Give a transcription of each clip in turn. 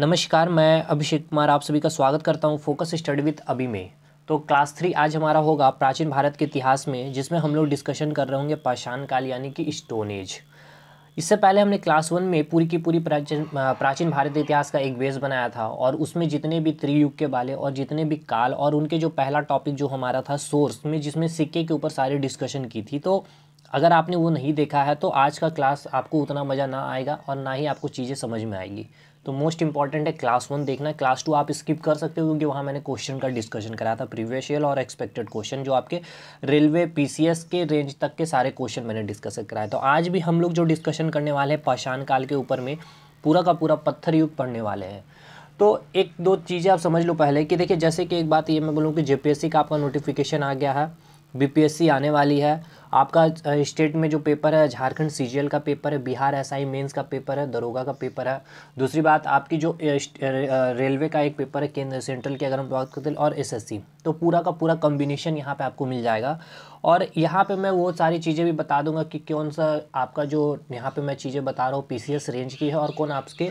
नमस्कार मैं अभिषेक कुमार आप सभी का स्वागत करता हूं फोकस स्टडी विथ अभी में तो क्लास थ्री आज हमारा होगा प्राचीन भारत के इतिहास में जिसमें हम लोग डिस्कशन कर रहे होंगे पाषाण काल यानी कि स्टोन एज इससे पहले हमने क्लास वन में पूरी की पूरी प्राचीन प्राचीन भारत इतिहास का एक बेस बनाया था और उसमें जितने भी त्रियुग के वाले और जितने भी काल और उनके जो पहला टॉपिक जो हमारा था सोर्स में जिसमें सिक्के के ऊपर सारी डिस्कशन की थी तो अगर आपने वो नहीं देखा है तो आज का क्लास आपको उतना मज़ा ना आएगा और ना ही आपको चीज़ें समझ में आएगी तो मोस्ट इंपॉर्टेंट है क्लास वन देखना क्लास टू आप स्किप कर सकते हो क्योंकि वहाँ मैंने क्वेश्चन का डिस्कशन कराया था प्रीवियस ईयर और एक्सपेक्टेड क्वेश्चन जो आपके रेलवे पी के रेंज तक के सारे क्वेश्चन मैंने डिस्कस कराए तो आज भी हम लोग जो डिस्कशन करने वाले हैं पाषाण काल के ऊपर में पूरा का पूरा पत्थर युग पढ़ने वाले हैं तो एक दो चीज़ें आप समझ लो पहले कि देखिए जैसे कि एक बात ये मैं बोलूँ कि जे का आपका नोटिफिकेशन आ गया है बी आने वाली है आपका स्टेट में जो पेपर है झारखंड सी का पेपर है बिहार एस आई का पेपर है दरोगा का पेपर है दूसरी बात आपकी जो रेलवे का एक पेपर है केंद्र सेंट्रल की अगर हम बात करते हैं और एस तो पूरा का पूरा कॉम्बिनेशन यहाँ पर आपको मिल जाएगा और यहाँ पे मैं वो सारी चीज़ें भी बता दूंगा कि कौन सा आपका जो यहाँ पे मैं चीज़ें बता रहा हूँ पीसीएस रेंज की है और कौन आपके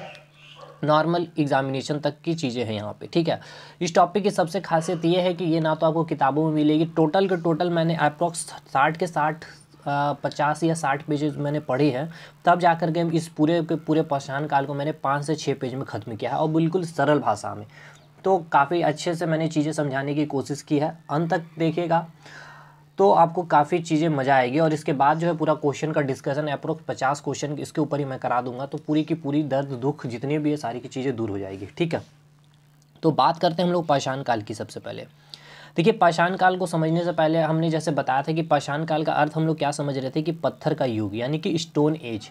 नॉर्मल एग्जामिनेशन तक की चीज़ें हैं यहाँ पे ठीक है इस टॉपिक की सबसे खासियत ये है कि ये ना तो आपको किताबों में मिलेगी टोटल का टोटल मैंने अप्रॉक्स साठ के साठ पचास या साठ पेजेज मैंने पढ़ी है तब जाकर के इस पूरे के पूरे पहचान काल को मैंने पाँच से छः पेज में ख़त्म किया है और बिल्कुल सरल भाषा में तो काफ़ी अच्छे से मैंने चीज़ें समझाने की कोशिश की है अंत तक देखिएगा तो आपको काफ़ी चीज़ें मज़ा आएगी और इसके बाद जो है पूरा क्वेश्चन का डिस्कशन अप्रोक्स पचास क्वेश्चन इसके ऊपर ही मैं करा दूंगा तो पूरी की पूरी दर्द दुख जितनी भी है सारी की चीज़ें दूर हो जाएगी ठीक है तो बात करते हैं हम लोग पाषाण काल की सबसे पहले देखिए पाषाण काल को समझने से पहले हमने जैसे बताया था कि पाषाण काल का अर्थ हम लोग क्या समझ रहे थे कि पत्थर का युग यानी कि स्टोन एज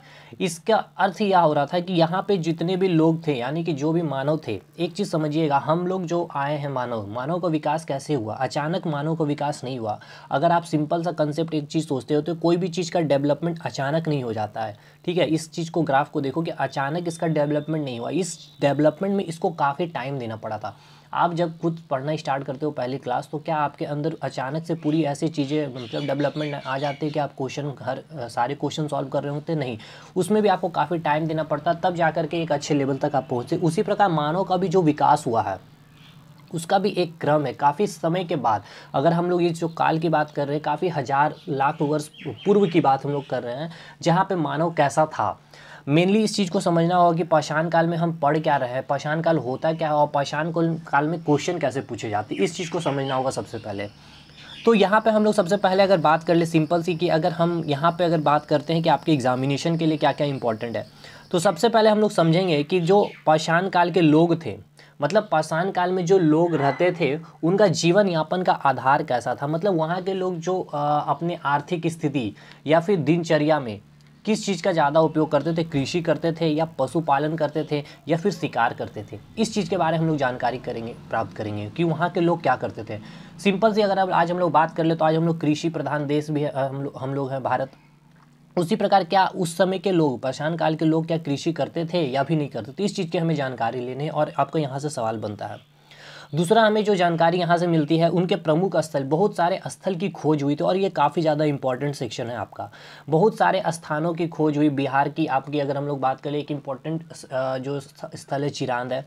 इसका अर्थ यह हो रहा था कि यहाँ पे जितने भी लोग थे यानी कि जो भी मानव थे एक चीज़ समझिएगा हम लोग जो आए हैं मानव मानव का विकास कैसे हुआ अचानक मानव का विकास नहीं हुआ अगर आप सिंपल सा कंसेप्ट एक चीज़ सोचते हो तो कोई भी चीज़ का डेवलपमेंट अचानक नहीं हो जाता है ठीक है इस चीज़ को ग्राफ को देखो कि अचानक इसका डेवलपमेंट नहीं हुआ इस डेवलपमेंट में इसको काफ़ी टाइम देना पड़ा था आप जब खुद पढ़ना स्टार्ट करते हो पहली क्लास तो क्या आपके अंदर अचानक से पूरी ऐसी चीज़ें मतलब डेवलपमेंट आ जाती है कि आप क्वेश्चन हर सारे क्वेश्चन सॉल्व कर रहे होते नहीं उसमें भी आपको काफ़ी टाइम देना पड़ता तब जा करके एक अच्छे लेवल तक आप पहुँचते उसी प्रकार मानव का भी जो विकास हुआ है उसका भी एक क्रम है काफ़ी समय के बाद अगर हम लोग ये जो काल की बात कर रहे हैं काफ़ी हज़ार लाख वर्ष पूर्व की बात हम लोग कर रहे हैं जहाँ पे मानव कैसा था मेनली इस चीज़ को समझना होगा कि पाषाण काल में हम पढ़ क्या रहे हैं पाषाण काल होता क्या है और पाषाण काल में क्वेश्चन कैसे पूछे जाते इस चीज़ को समझना होगा सबसे पहले तो यहाँ पे हम लोग सबसे पहले अगर बात कर ले सिंपल सी कि अगर हम यहाँ पे अगर बात करते हैं कि आपके एग्जामिनेशन के लिए क्या क्या इंपॉर्टेंट है तो सबसे पहले हम लोग समझेंगे कि जो पाषाण काल के लोग थे मतलब पाषाण काल में जो लोग रहते थे उनका जीवन यापन का आधार कैसा था मतलब वहाँ के लोग जो आ, अपने आर्थिक स्थिति या फिर दिनचर्या में किस चीज़ का ज़्यादा उपयोग करते थे कृषि करते थे या पशुपालन करते थे या फिर शिकार करते थे इस चीज़ के बारे में हम लोग जानकारी करेंगे प्राप्त करेंगे कि वहाँ के लोग क्या करते थे सिंपल सी अगर अब आज हम लोग बात कर ले तो आज हम लोग कृषि प्रधान देश भी हम लोग हम लोग हैं भारत उसी प्रकार क्या उस समय के लोग पाषाण काल के लोग क्या कृषि करते थे या भी नहीं करते तो इस चीज़ की हमें जानकारी लेनी है और आपको यहाँ से सवाल बनता है दूसरा हमें जो जानकारी यहाँ से मिलती है उनके प्रमुख स्थल बहुत सारे स्थल की खोज हुई थी तो और ये काफ़ी ज़्यादा इंपॉर्टेंट सेक्शन है आपका बहुत सारे स्थानों की खोज हुई बिहार की आपकी अगर हम लोग बात करें एक इम्पॉर्टेंट जो स्थल है चिरांद है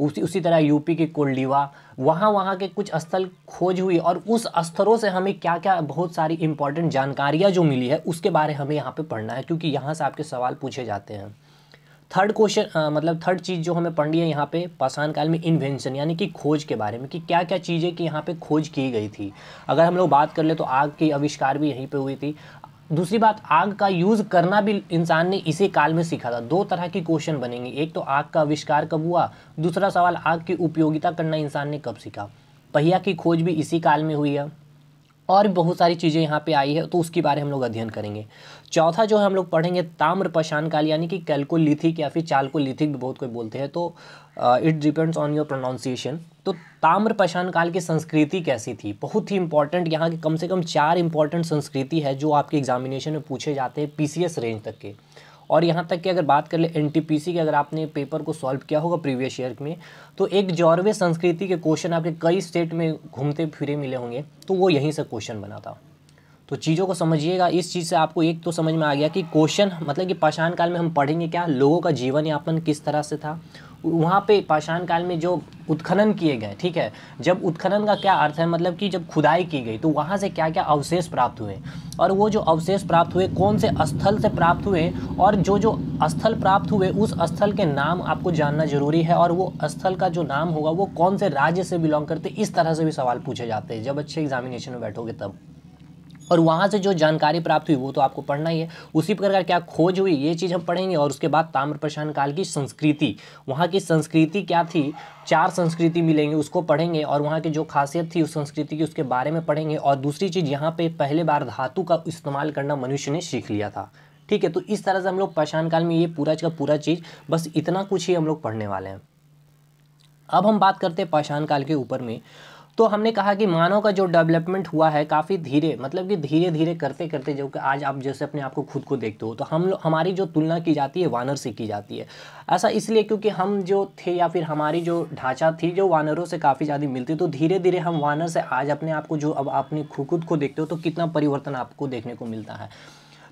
उसी उसी तरह यूपी के कोल्डीवा वहाँ वहाँ के कुछ स्थल खोज हुई और उस स्थलों से हमें क्या क्या बहुत सारी इंपॉर्टेंट जानकारियाँ जो मिली है उसके बारे हमें यहाँ पे पढ़ना है क्योंकि यहाँ से आपके सवाल पूछे जाते हैं थर्ड क्वेश्चन मतलब थर्ड चीज़ जो हमें पढ़नी है यहाँ पे पाषाण काल में इन्वेंशन यानी कि खोज के बारे में कि क्या क्या चीज़ें कि यहाँ पे खोज की गई थी अगर हम लोग बात कर ले तो आग की आविष्कार भी यहीं पे हुई थी दूसरी बात आग का यूज़ करना भी इंसान ने इसी काल में सीखा था दो तरह की क्वेश्चन बनेंगे एक तो आग का आविष्कार कब हुआ दूसरा सवाल आग की उपयोगिता करना इंसान ने कब सीखा पहिया की खोज भी इसी काल में हुई है और बहुत सारी चीज़ें यहाँ पे आई है तो उसके बारे में हम लोग अध्ययन करेंगे चौथा जो है हम लोग पढ़ेंगे ताम्र पशान काल यानी कि कैलकोलिथिक या फिर चालकोलिथिक भी बहुत कोई बोलते हैं तो it depends on your pronunciation तो ताम्र पशान काल की संस्कृति कैसी थी बहुत ही इंपॉर्टेंट यहाँ की कम से कम चार इंपॉर्टेंट संस्कृति है जो आपके एग्जामिनेशन में पूछे जाते हैं पी रेंज तक के और यहाँ तक कि अगर बात कर ले एन के अगर आपने पेपर को सॉल्व किया होगा प्रीवियस ईयर में तो एक जॉर्वे संस्कृति के क्वेश्चन आपके कई स्टेट में घूमते फिरे मिले होंगे तो वो यहीं से क्वेश्चन बना था तो चीज़ों को समझिएगा इस चीज़ से आपको एक तो समझ में आ गया कि क्वेश्चन मतलब कि पाषाण काल में हम पढ़ेंगे क्या लोगों का जीवन यापन किस तरह से था वहाँ पे पाषाण काल में जो उत्खनन किए गए ठीक है जब उत्खनन का क्या अर्थ है मतलब कि जब खुदाई की गई तो वहाँ से क्या क्या अवशेष प्राप्त हुए और वो जो अवशेष प्राप्त हुए कौन से स्थल से प्राप्त हुए और जो जो स्थल प्राप्त हुए उस स्थल के नाम आपको जानना जरूरी है और वो स्थल का जो नाम होगा वो कौन से राज्य से बिलोंग करते इस तरह से भी सवाल पूछे जाते हैं जब अच्छे एग्जामिनेशन में बैठोगे तब और वहाँ से जो जानकारी प्राप्त हुई वो तो आपको पढ़ना ही है उसी प्रकार क्या खोज हुई ये चीज़ हम पढ़ेंगे और उसके बाद प्रशान काल की संस्कृति वहाँ की संस्कृति क्या थी चार संस्कृति मिलेंगे उसको पढ़ेंगे और वहाँ की जो खासियत थी उस संस्कृति की उसके बारे में पढ़ेंगे और दूसरी चीज़ यहाँ पे पहले बार धातु का इस्तेमाल करना मनुष्य ने सीख लिया था ठीक है तो इस तरह से हम लोग पाषाण काल में ये पूरा का पूरा चीज़ बस इतना कुछ ही हम लोग पढ़ने वाले हैं अब हम बात करते हैं पाषाण काल के ऊपर में तो हमने कहा कि मानव का जो डेवलपमेंट हुआ है काफ़ी धीरे मतलब कि धीरे धीरे करते करते जो कि आज आप जैसे अपने आप को खुद को देखते हो तो हम हमारी जो तुलना की जाती है वानर से की जाती है ऐसा इसलिए क्योंकि हम जो थे या फिर हमारी जो ढांचा थी जो वानरों से काफ़ी ज़्यादा मिलती तो धीरे धीरे हम वानर से आज अपने आप को जो अब अपने खुद को देखते हो तो कितना परिवर्तन आपको देखने को मिलता है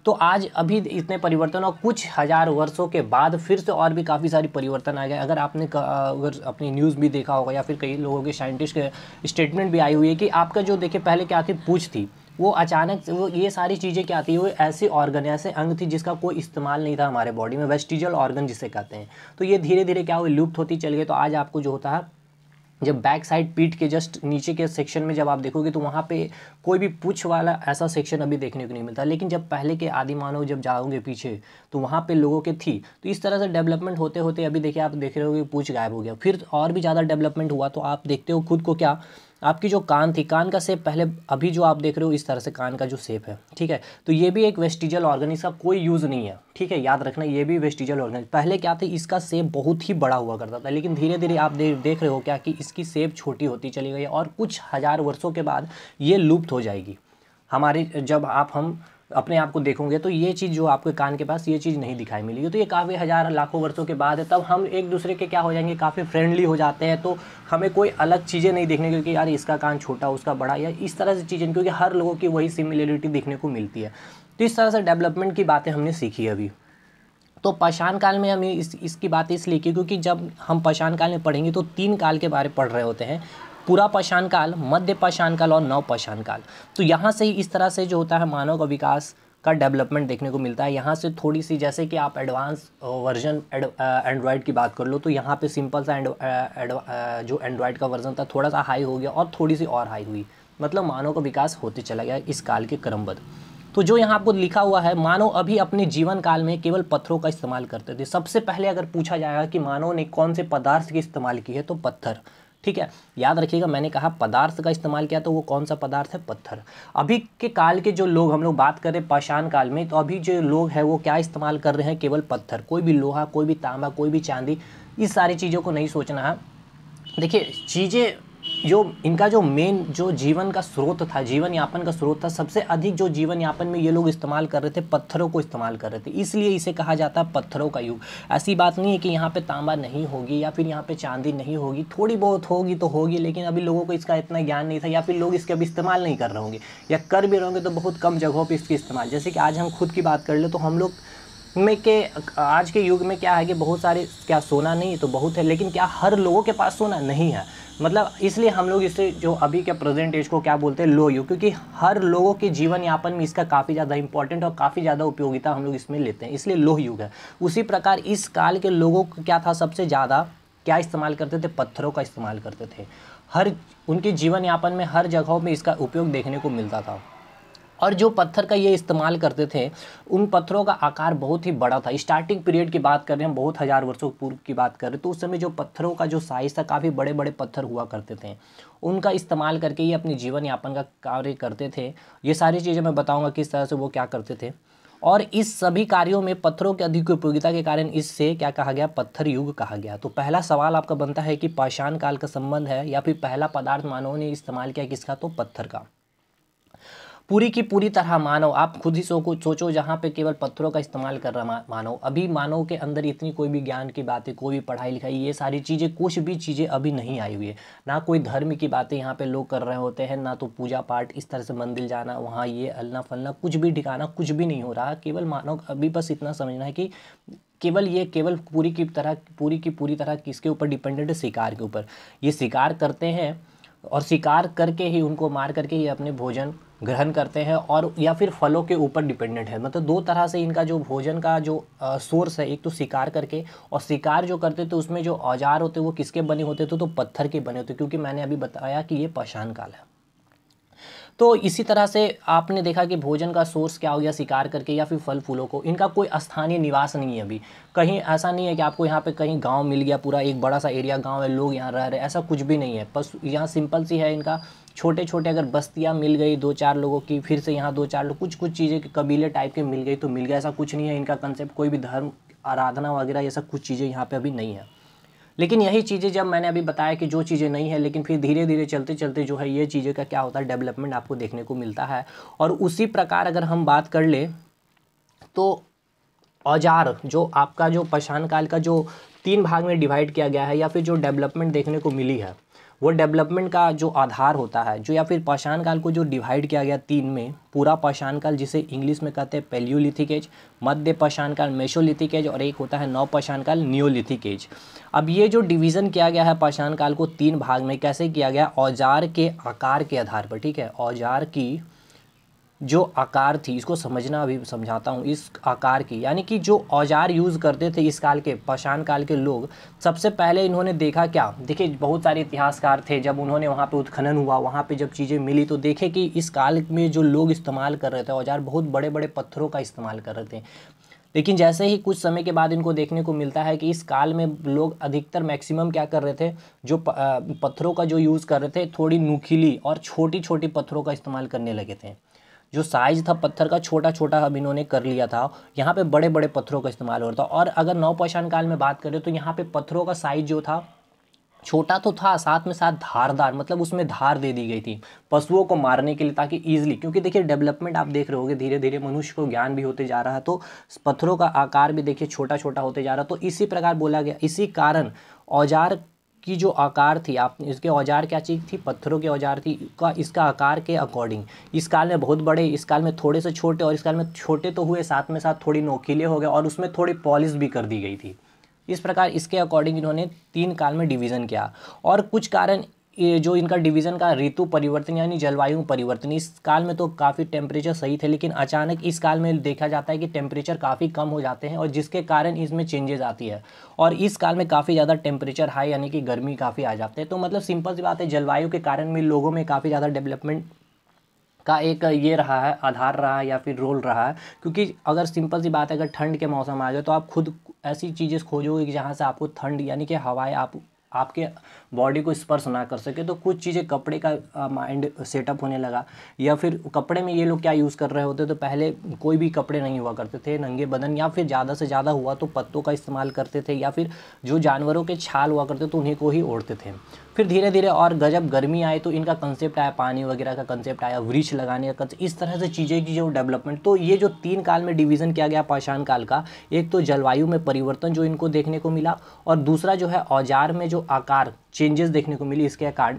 तो आज अभी इतने परिवर्तन और कुछ हज़ार वर्षों के बाद फिर से और भी काफ़ी सारी परिवर्तन आ गए अगर आपने अगर अपनी न्यूज़ भी देखा होगा या फिर कई लोगों के साइंटिस्ट के स्टेटमेंट भी आई हुई है कि आपका जो देखे पहले क्या थी पूछ थी वो अचानक वो ये सारी चीज़ें क्या थी वो ऐसे ऑर्गन ऐसे अंग थी जिसका कोई इस्तेमाल नहीं था हमारे बॉडी में वेस्टिजल ऑर्गन जिसे कहते हैं तो ये धीरे धीरे क्या हुई लुप्त होती चल गई तो आज आपको जो होता है जब बैक साइड पीठ के जस्ट नीचे के सेक्शन में जब आप देखोगे तो वहाँ पे कोई भी पूछ वाला ऐसा सेक्शन अभी देखने को नहीं मिलता लेकिन जब पहले के आदि मानव जब जाओगे पीछे तो वहाँ पे लोगों के थी तो इस तरह से डेवलपमेंट होते होते अभी देखिए आप देख रहे हो कि पूछ गायब हो गया फिर और भी ज़्यादा डेवलपमेंट हुआ तो आप देखते हो खुद को क्या आपकी जो कान थी कान का सेप पहले अभी जो आप देख रहे हो इस तरह से कान का जो सेप है ठीक है तो ये भी एक वेस्टिजल ऑर्गन इसका कोई यूज़ नहीं है ठीक है याद रखना ये भी वेस्टिजल ऑर्गन पहले क्या था इसका सेप बहुत ही बड़ा हुआ करता था लेकिन धीरे धीरे आप दे, देख रहे हो क्या कि इसकी सेप छोटी होती चली गई और कुछ हज़ार वर्षों के बाद ये लुप्त हो जाएगी हमारी जब आप हम अपने आप को देखोगे तो ये चीज़ जो आपके कान के पास ये चीज़ नहीं दिखाई मिली तो ये काफ़ी हज़ार लाखों वर्षों के बाद है तब हम एक दूसरे के क्या हो जाएंगे काफ़ी फ्रेंडली हो जाते हैं तो हमें कोई अलग चीज़ें नहीं देखने क्योंकि यार इसका कान छोटा उसका बड़ा या इस तरह से चीज़ें क्योंकि हर लोगों की वही सिमिलरिटी देखने को मिलती है तो इस तरह से डेवलपमेंट की बातें हमने सीखी अभी तो पाषाण काल में हम इस इसकी बात इसलिए की क्योंकि जब हम पाषाण काल में पढ़ेंगे तो तीन काल के बारे पढ़ रहे होते हैं पूरा पाषाण काल मध्य पाषाण काल और नव पाषाण काल तो यहाँ से ही इस तरह से जो होता है मानव का विकास का डेवलपमेंट देखने को मिलता है यहाँ से थोड़ी सी जैसे कि आप एडवांस वर्जन एंड्रॉयड की बात कर लो तो यहाँ पे सिंपल सा एंड, uh, uh, जो एंड्रॉयड का वर्जन था थोड़ा सा हाई हो गया और थोड़ी सी और हाई हुई मतलब मानव का विकास होते चला गया इस काल के क्रमबद्ध तो जो यहाँ आपको लिखा हुआ है मानव अभी अपने जीवन काल में केवल पत्थरों का इस्तेमाल करते थे सबसे पहले अगर पूछा जाएगा कि मानव ने कौन से पदार्थ की इस्तेमाल की है तो पत्थर ठीक है याद रखिएगा मैंने कहा पदार्थ का इस्तेमाल किया तो वो कौन सा पदार्थ है पत्थर अभी के काल के जो लोग हम लोग बात करें पाषाण काल में तो अभी जो लोग हैं वो क्या इस्तेमाल कर रहे हैं केवल पत्थर कोई भी लोहा कोई भी तांबा कोई भी चांदी इस सारी चीज़ों को नहीं सोचना है देखिए चीज़ें जो इनका जो मेन जो जीवन का स्रोत था जीवन यापन का स्रोत था सबसे अधिक जो जीवन यापन में ये लोग इस्तेमाल कर रहे थे पत्थरों को इस्तेमाल कर रहे थे इसलिए इसे कहा जाता है पत्थरों का युग ऐसी बात नहीं है कि यहाँ पे तांबा नहीं होगी या फिर यहाँ पे चांदी नहीं होगी थोड़ी बहुत होगी तो होगी लेकिन अभी लोगों को इसका इतना ज्ञान नहीं था या फिर लोग इसके अभी इस्तेमाल नहीं कर रहे होंगे या कर भी रहोगे तो बहुत कम जगहों पर इसके इस्तेमाल जैसे कि आज हम खुद की बात कर ले तो हम लोग में के आज के युग में क्या है कि बहुत सारे क्या सोना नहीं तो बहुत है लेकिन क्या हर लोगों के पास सोना नहीं है मतलब इसलिए हम लोग इसे जो अभी के प्रेजेंट एज को क्या बोलते हैं लो युग क्योंकि हर लोगों के जीवन यापन में इसका काफ़ी ज़्यादा इंपॉर्टेंट और काफ़ी ज़्यादा उपयोगिता हम लोग इसमें लेते हैं इसलिए लोह युग है उसी प्रकार इस काल के लोगों को क्या था सबसे ज़्यादा क्या इस्तेमाल करते थे पत्थरों का इस्तेमाल करते थे हर उनके जीवन यापन में हर जगहों में इसका उपयोग देखने को मिलता था और जो पत्थर का ये इस्तेमाल करते थे उन पत्थरों का आकार बहुत ही बड़ा था स्टार्टिंग पीरियड की बात कर रहे हम बहुत हज़ार वर्षों पूर्व की बात कर रहे हैं तो उस समय जो पत्थरों का जो साइज़ था काफ़ी बड़े बड़े पत्थर हुआ करते थे उनका इस्तेमाल करके ये अपने जीवन यापन का कार्य करते थे ये सारी चीज़ें मैं बताऊँगा किस तरह से वो क्या करते थे और इस सभी कार्यों में पत्थरों की अधिक उपयोगिता के कारण इससे क्या कहा गया पत्थर युग कहा गया तो पहला सवाल आपका बनता है कि पाषाण काल का संबंध है या फिर पहला पदार्थ मानवों ने इस्तेमाल किया किसका तो पत्थर का पूरी की पूरी तरह मानव आप खुद ही सोचो सोचो जहाँ पे केवल पत्थरों का इस्तेमाल कर रहा मानव अभी मानव के अंदर इतनी कोई भी ज्ञान की बातें कोई भी पढ़ाई लिखाई ये सारी चीज़ें कुछ भी चीज़ें अभी नहीं आई हुई है ना कोई धर्म की बातें यहाँ पे लोग कर रहे होते हैं ना तो पूजा पाठ इस तरह से मंदिर जाना वहाँ ये अलना फलना कुछ भी ठिकाना कुछ भी नहीं हो रहा केवल मानव अभी बस इतना समझना है कि केवल ये केवल पूरी की तरह पूरी की पूरी तरह किसके ऊपर डिपेंडेंट है शिकार के ऊपर ये शिकार करते हैं और शिकार करके ही उनको मार करके ये अपने भोजन ग्रहण करते हैं और या फिर फलों के ऊपर डिपेंडेंट है मतलब दो तरह से इनका जो भोजन का जो सोर्स है एक तो शिकार करके और शिकार जो करते थे तो उसमें जो औजार होते वो किसके बने होते थे तो, तो पत्थर के बने होते क्योंकि मैंने अभी बताया कि ये पाषाण काल है तो इसी तरह से आपने देखा कि भोजन का सोर्स क्या हो गया शिकार करके या फिर फल फूलों को इनका कोई स्थानीय निवास नहीं है अभी कहीं ऐसा नहीं है कि आपको यहाँ पे कहीं गांव मिल गया पूरा एक बड़ा सा एरिया गांव है लोग यहाँ रह रहे ऐसा कुछ भी नहीं है बस यहाँ सिंपल सी है इनका छोटे छोटे अगर बस्तियाँ मिल गई दो चार लोगों की फिर से यहाँ दो चार लोग कुछ कुछ चीज़ें कबीले टाइप के मिल गई तो मिल गया ऐसा कुछ नहीं है इनका कंसेप्ट कोई भी धर्म आराधना वगैरह ये सब कुछ चीज़ें यहाँ पर अभी नहीं है लेकिन यही चीज़ें जब मैंने अभी बताया कि जो चीज़ें नहीं है लेकिन फिर धीरे धीरे चलते चलते जो है ये चीज़ें का क्या होता है डेवलपमेंट आपको देखने को मिलता है और उसी प्रकार अगर हम बात कर ले तो औजार जो आपका जो पशान काल का जो तीन भाग में डिवाइड किया गया है या फिर जो डेवलपमेंट देखने को मिली है वो डेवलपमेंट का जो आधार होता है जो या फिर पाषाण काल को जो डिवाइड किया गया तीन में पूरा पाषाण काल जिसे इंग्लिश में कहते हैं पेलियोलिथिक एज मध्य पाषाण काल मेशोलिथिक एज और एक होता है नौ पाषाण काल नियोलिथिक एज अब ये जो डिवीज़न किया गया है पाषाण काल को तीन भाग में कैसे किया गया औजार के आकार के आधार पर ठीक है औजार की जो आकार थी इसको समझना अभी समझाता हूँ इस आकार की यानी कि जो औजार यूज़ करते थे इस काल के पाषाण काल के लोग सबसे पहले इन्होंने देखा क्या देखिए बहुत सारे इतिहासकार थे जब उन्होंने वहाँ पे उत्खनन हुआ वहाँ पे जब चीज़ें मिली तो देखे कि इस काल में जो लोग इस्तेमाल कर रहे थे औजार बहुत बड़े बड़े पत्थरों का इस्तेमाल कर रहे थे लेकिन जैसे ही कुछ समय के बाद इनको देखने को मिलता है कि इस काल में लोग अधिकतर मैक्सिमम क्या कर रहे थे जो पत्थरों का जो यूज़ कर रहे थे थोड़ी नुकीली और छोटी छोटी पत्थरों का इस्तेमाल करने लगे थे जो साइज़ था पत्थर का छोटा छोटा अब इन्होंने कर लिया था यहाँ पे बड़े बड़े पत्थरों का इस्तेमाल हो रहा था और अगर नवपाषाण काल में बात करें तो यहाँ पे पत्थरों का साइज़ जो था छोटा तो था साथ में साथ धारदार मतलब उसमें धार दे दी गई थी पशुओं को मारने के लिए ताकि ईजिली क्योंकि देखिए डेवलपमेंट आप देख रहे होगे धीरे धीरे मनुष्य को ज्ञान भी होते जा रहा है तो पत्थरों का आकार भी देखिए छोटा छोटा होते जा रहा तो इसी प्रकार बोला गया इसी कारण औजार की जो आकार थी आप इसके औजार क्या चीज़ थी पत्थरों के औजार थी का इसका आकार के अकॉर्डिंग इस काल में बहुत बड़े इस काल में थोड़े से छोटे और इस काल में छोटे तो हुए साथ में साथ थोड़ी नोकीले हो गए और उसमें थोड़ी पॉलिश भी कर दी गई थी इस प्रकार इसके अकॉर्डिंग इन्होंने तीन काल में डिवीज़न किया और कुछ कारण ये जो इनका डिवीज़न का ऋतु परिवर्तन यानी जलवायु परिवर्तन इस काल में तो काफ़ी टेम्परेचर सही थे लेकिन अचानक इस काल में देखा जाता है कि टेम्परेचर काफ़ी कम हो जाते हैं और जिसके कारण इसमें चेंजेस आती है और इस काल में काफ़ी ज़्यादा टेम्परेचर हाई यानी कि गर्मी काफ़ी आ जाते हैं तो मतलब सिंपल सी बात है जलवायु के कारण में लोगों में काफ़ी ज़्यादा डेवलपमेंट का एक ये रहा है आधार रहा है या फिर रोल रहा है क्योंकि अगर सिंपल सी बात है अगर ठंड के मौसम आ जाए तो आप खुद ऐसी चीज़ें खोजोगे कि जहाँ से आपको ठंड यानी कि हवाएं आप आपके बॉडी को स्पर्श ना कर सके तो कुछ चीज़ें कपड़े का माइंड सेटअप होने लगा या फिर कपड़े में ये लोग क्या यूज़ कर रहे होते तो पहले कोई भी कपड़े नहीं हुआ करते थे नंगे बदन या फिर ज़्यादा से ज़्यादा हुआ तो पत्तों का इस्तेमाल करते थे या फिर जो जानवरों के छाल हुआ करते तो उन्हीं को ही ओढ़ते थे फिर धीरे धीरे और गजब गर्मी आए तो इनका कंसेप्ट आया पानी वगैरह का कंसेप्ट आया वृक्ष लगाने का कंसेप्ट इस तरह से चीज़ें की जो डेवलपमेंट तो ये जो तीन काल में डिवीज़न किया गया पाषाण काल का एक तो जलवायु में परिवर्तन जो इनको देखने को मिला और दूसरा जो है औजार में जो आकार चेंजेस देखने को मिली इसके कारण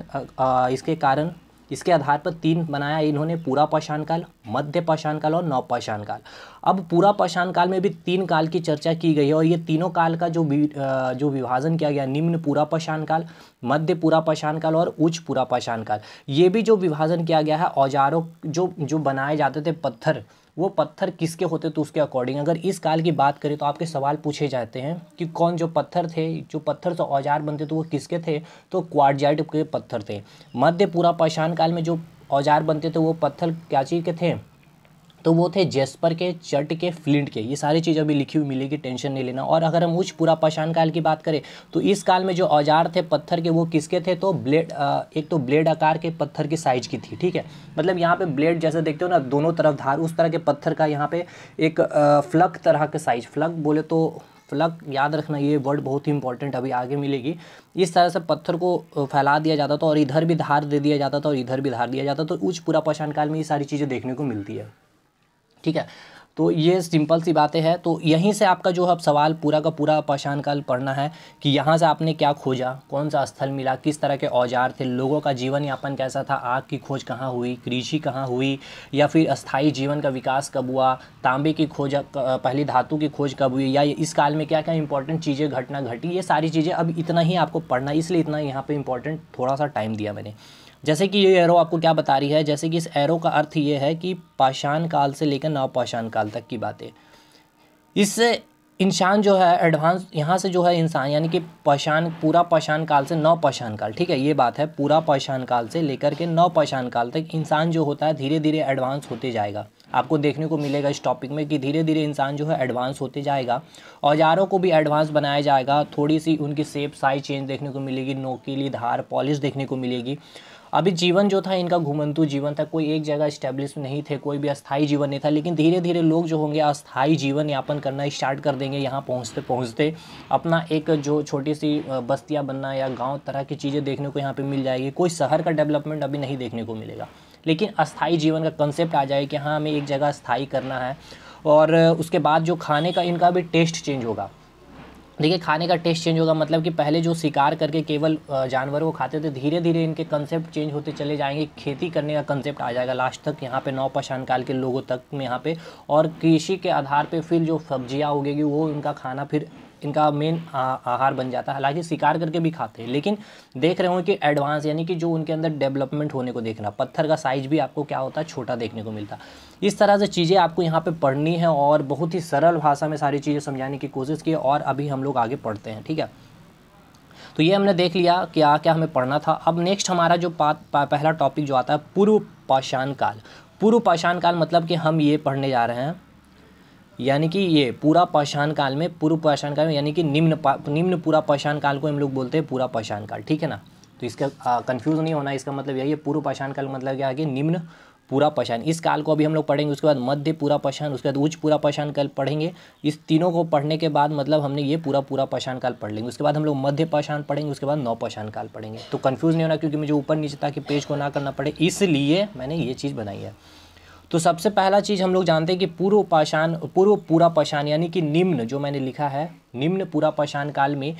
इसके कारण इसके आधार पर तीन बनाया इन्होंने पूरा पाषाण काल मध्य पाषाण काल और नवपाषाण काल अब पूरा पाषाण काल में भी तीन काल की चर्चा की गई है और ये तीनों काल का जो जो विभाजन किया गया निम्न पूरा पाषाण काल मध्य पूरा पाषाण काल और उच्च पूरा पाषाण काल ये भी जो विभाजन किया गया है औजारों जो जो बनाए जाते थे पत्थर वो पत्थर किसके होते तो उसके अकॉर्डिंग अगर इस काल की बात करें तो आपके सवाल पूछे जाते हैं कि कौन जो पत्थर थे जो पत्थर से औजार बनते तो वो किसके थे तो क्वाडजाइट के पत्थर थे मध्य पूरा पाषाण काल में जो औजार बनते थे वो पत्थर क्या चीज़ के थे तो वो थे जेस्पर के चट के फ्लिंट के ये सारी चीज़ अभी लिखी हुई मिलेगी टेंशन नहीं लेना और अगर हम उच्च पूरा पाषाण काल की बात करें तो इस काल में जो औजार थे पत्थर के वो किसके थे तो ब्लेड एक तो ब्लेड आकार के पत्थर की साइज की थी ठीक है मतलब यहाँ पे ब्लेड जैसे देखते हो ना दोनों तरफ धार उस तरह के पत्थर का यहाँ पे एक फ्लक तरह का साइज फ्लक बोले तो फ्लक याद रखना ये वर्ड बहुत ही इंपॉर्टेंट अभी आगे मिलेगी इस तरह से पत्थर को फैला दिया जाता था और इधर भी धार दे दिया जाता था और इधर भी धार दिया जाता था उच्च पूरा पाषाण काल में ये सारी चीज़ें देखने को मिलती है ठीक है तो ये सिंपल सी बातें हैं तो यहीं से आपका जो अब सवाल पूरा का पूरा पहचान काल पढ़ना है कि यहाँ से आपने क्या खोजा कौन सा स्थल मिला किस तरह के औजार थे लोगों का जीवन यापन कैसा था आग की खोज कहाँ हुई कृषि कहाँ हुई या फिर अस्थाई जीवन का विकास कब हुआ तांबे की खोज पहली धातु की खोज कब हुई या इस काल में क्या क्या इंपॉर्टेंट चीज़ें घटना घटी ये सारी चीज़ें अब इतना ही आपको पढ़ना इसलिए इतना यहाँ पर इंपॉर्टेंट थोड़ा सा टाइम दिया मैंने जैसे कि ये एरो आपको क्या बता रही है जैसे कि इस एरो का अर्थ ये है कि पाषाण काल से लेकर नवपाषाण काल तक की बातें इससे इंसान जो है एडवांस यहाँ से जो है इंसान यानी कि पाषाण पूरा पाषाण काल से नौ पाषाण काल ठीक है ये बात है पूरा पाषाण काल से लेकर के नौ पाषाण काल तक इंसान जो होता है धीरे धीरे एडवांस होते जाएगा आपको देखने को मिलेगा इस टॉपिक में कि धीरे धीरे इंसान जो है एडवांस होते जाएगा औजारों को भी एडवांस बनाया जाएगा थोड़ी सी उनकी सेप साइज चेंज देखने को मिलेगी नोकीली धार पॉलिश देखने को मिलेगी अभी जीवन जो था इनका घुमंतु जीवन था कोई एक जगह स्टैब्लिश नहीं थे कोई भी अस्थायी जीवन नहीं था लेकिन धीरे धीरे लोग जो होंगे अस्थायी जीवन यापन करना स्टार्ट कर देंगे यहाँ पहुँचते पहुँचते अपना एक जो छोटी सी बस्तियाँ बनना या गाँव तरह की चीज़ें देखने को यहाँ पर मिल जाएगी कोई शहर का डेवलपमेंट अभी नहीं देखने को मिलेगा लेकिन अस्थायी जीवन का कंसेप्ट आ जाए कि हाँ हमें एक जगह स्थायी करना है और उसके बाद जो खाने का इनका भी टेस्ट चेंज होगा देखिए खाने का टेस्ट चेंज होगा मतलब कि पहले जो शिकार करके केवल जानवर को खाते थे धीरे धीरे इनके कंसेप्ट चेंज होते चले जाएंगे खेती करने का कंसेप्ट आ जाएगा लास्ट तक यहाँ पे नौ पाषाण काल के लोगों तक में यहाँ पे और कृषि के आधार पे फिर जो सब्जियाँ उगेगी वो उनका खाना फिर इनका मेन आहार बन जाता है हालांकि शिकार करके भी खाते हैं लेकिन देख रहे होंगे कि एडवांस यानी कि जो उनके अंदर डेवलपमेंट होने को देखना पत्थर का साइज भी आपको क्या होता है छोटा देखने को मिलता इस तरह से चीज़ें आपको यहाँ पर पढ़नी है और बहुत ही सरल भाषा में सारी चीज़ें समझाने की कोशिश की और अभी हम लोग आगे पढ़ते हैं ठीक है तो ये हमने देख लिया क्या क्या हमें पढ़ना था अब नेक्स्ट हमारा जो पा, पा, पहला टॉपिक जो आता है पूर्व पाषाण काल पूर्व पाषाण काल मतलब कि हम ये पढ़ने जा रहे हैं यानी कि ये पूरा पाषाण काल में पूर्व पाषाण काल में यानी कि निम्न निम्न पूरा पाषाण काल को हम लोग बोलते हैं पूरा पाषाण काल ठीक है ना तो इसका कंफ्यूज नहीं होना इसका मतलब यही है पूर्व पाषाण काल मतलब क्या है कि निम्न पूरा पाषाण इस काल को अभी हम लोग पढ़ेंगे उसके बाद मध्य पूरा पाषाण उसके बाद उच्च पूरा पाषाण काल पढ़ेंगे इस तीनों को पढ़ने के बाद मतलब हमने ये पूरा पूरा पाषाण काल पढ़ लेंगे उसके बाद हम लोग मध्य पाषाण पढ़ेंगे उसके बाद नौ पाषाण काल पढ़ेंगे तो कन्फ्यूज़ नहीं होना क्योंकि मुझे ऊपर नीचे ताकि पेज को ना करना पड़े इसलिए मैंने ये चीज़ बनाई है तो सबसे पहला चीज़ हम लोग जानते हैं कि पूर्व पाषाण पूर्व पूरा पाषाण यानी कि निम्न जो मैंने लिखा है निम्न पूरा पाषाण काल में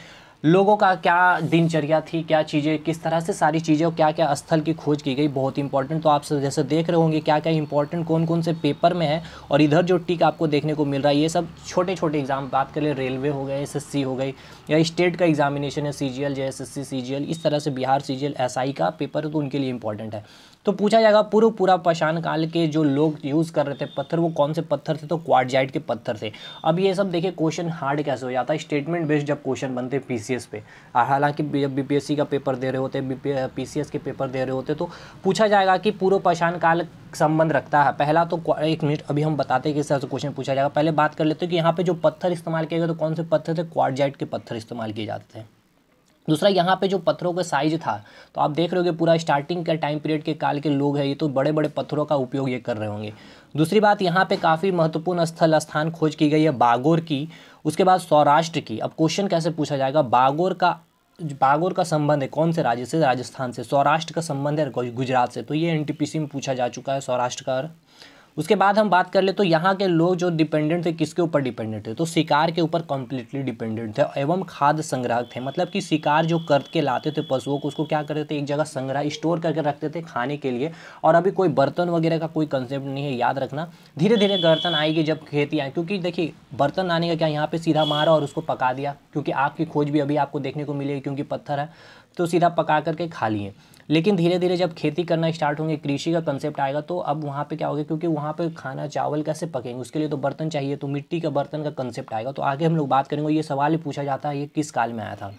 लोगों का क्या दिनचर्या थी क्या चीज़ें किस तरह से सारी चीज़ें और क्या क्या स्थल की खोज की गई बहुत इंपॉर्टेंट तो आप जैसे देख रहे होंगे क्या क्या इंपॉर्टेंट कौन कौन से पेपर में है और इधर जो टिक आपको देखने को मिल रहा है ये सब छोटे छोटे एग्जाम बात कर ले रेलवे हो गए एस हो गई या स्टेट का एग्जामिनेशन है C G L J S S इस तरह से Bihar C G L S I का पेपर तो उनके लिए इंपॉर्टेंट है तो पूछा जाएगा पूर्व पूरा पाषाण काल के जो लोग यूज़ कर रहे थे पत्थर वो कौन से पत्थर थे तो क्वाडजाइट के पत्थर थे अब ये सब देखिए क्वेश्चन हार्ड कैसे हो जाता है स्टेटमेंट बेस्ड जब क्वेश्चन बनते हैं पी पे हालांकि जब बी का पेपर दे रहे होते हैं बी के पेपर दे रहे होते तो पूछा जाएगा कि पूर्व पाषाण काल संबंध रखता है पहला तो एक मिनट अभी हम बताते हैं किस तरह से क्वेश्चन पूछा जाएगा पहले बात कर लेते हैं कि यहाँ पे जो पत्थर इस्तेमाल किए गए तो कौन से पत्थर थे क्वाडजाइट के पत्थर इस्तेमाल किए जाते थे दूसरा यहाँ पे जो पत्थरों का साइज था तो आप देख रहे हो पूरा स्टार्टिंग के टाइम पीरियड के काल के लोग हैं ये तो बड़े बड़े पत्थरों का उपयोग ये कर रहे होंगे दूसरी बात यहाँ पे काफ़ी महत्वपूर्ण स्थल स्थान खोज की गई है बागोर की उसके बाद सौराष्ट्र की अब क्वेश्चन कैसे पूछा जाएगा बागोर का बागोर का संबंध है कौन से राज्य से राजस्थान से सौराष्ट्र का संबंध है गुजरात से तो ये एन में पूछा जा चुका है सौराष्ट्र का उसके बाद हम बात कर ले तो यहाँ के लोग जो डिपेंडेंट थे किसके ऊपर डिपेंडेंट थे तो शिकार के ऊपर कम्प्लीटली डिपेंडेंट थे एवं खाद संग्राहक थे मतलब कि शिकार जो करके लाते थे पशुओं को उसको क्या करते थे एक जगह संग्रह स्टोर करके रखते थे खाने के लिए और अभी कोई बर्तन वगैरह का कोई कंसेप्ट नहीं है याद रखना धीरे धीरे बर्तन आएगी जब खेती आए क्योंकि देखिए बर्तन आने का क्या यहाँ पर सीधा मारा और उसको पका दिया क्योंकि आग की खोज भी अभी आपको देखने को मिलेगी क्योंकि पत्थर है तो सीधा पका करके खा लिए लेकिन धीरे धीरे जब खेती करना स्टार्ट होंगे कृषि का कंसेप्ट आएगा तो अब वहाँ पे क्या होगा क्योंकि वहाँ पे खाना चावल कैसे पकेंगे उसके लिए तो बर्तन चाहिए तो मिट्टी का बर्तन का कंसेप्ट आएगा तो आगे हम लोग बात करेंगे ये सवाल ही पूछा जाता है ये किस काल में आया था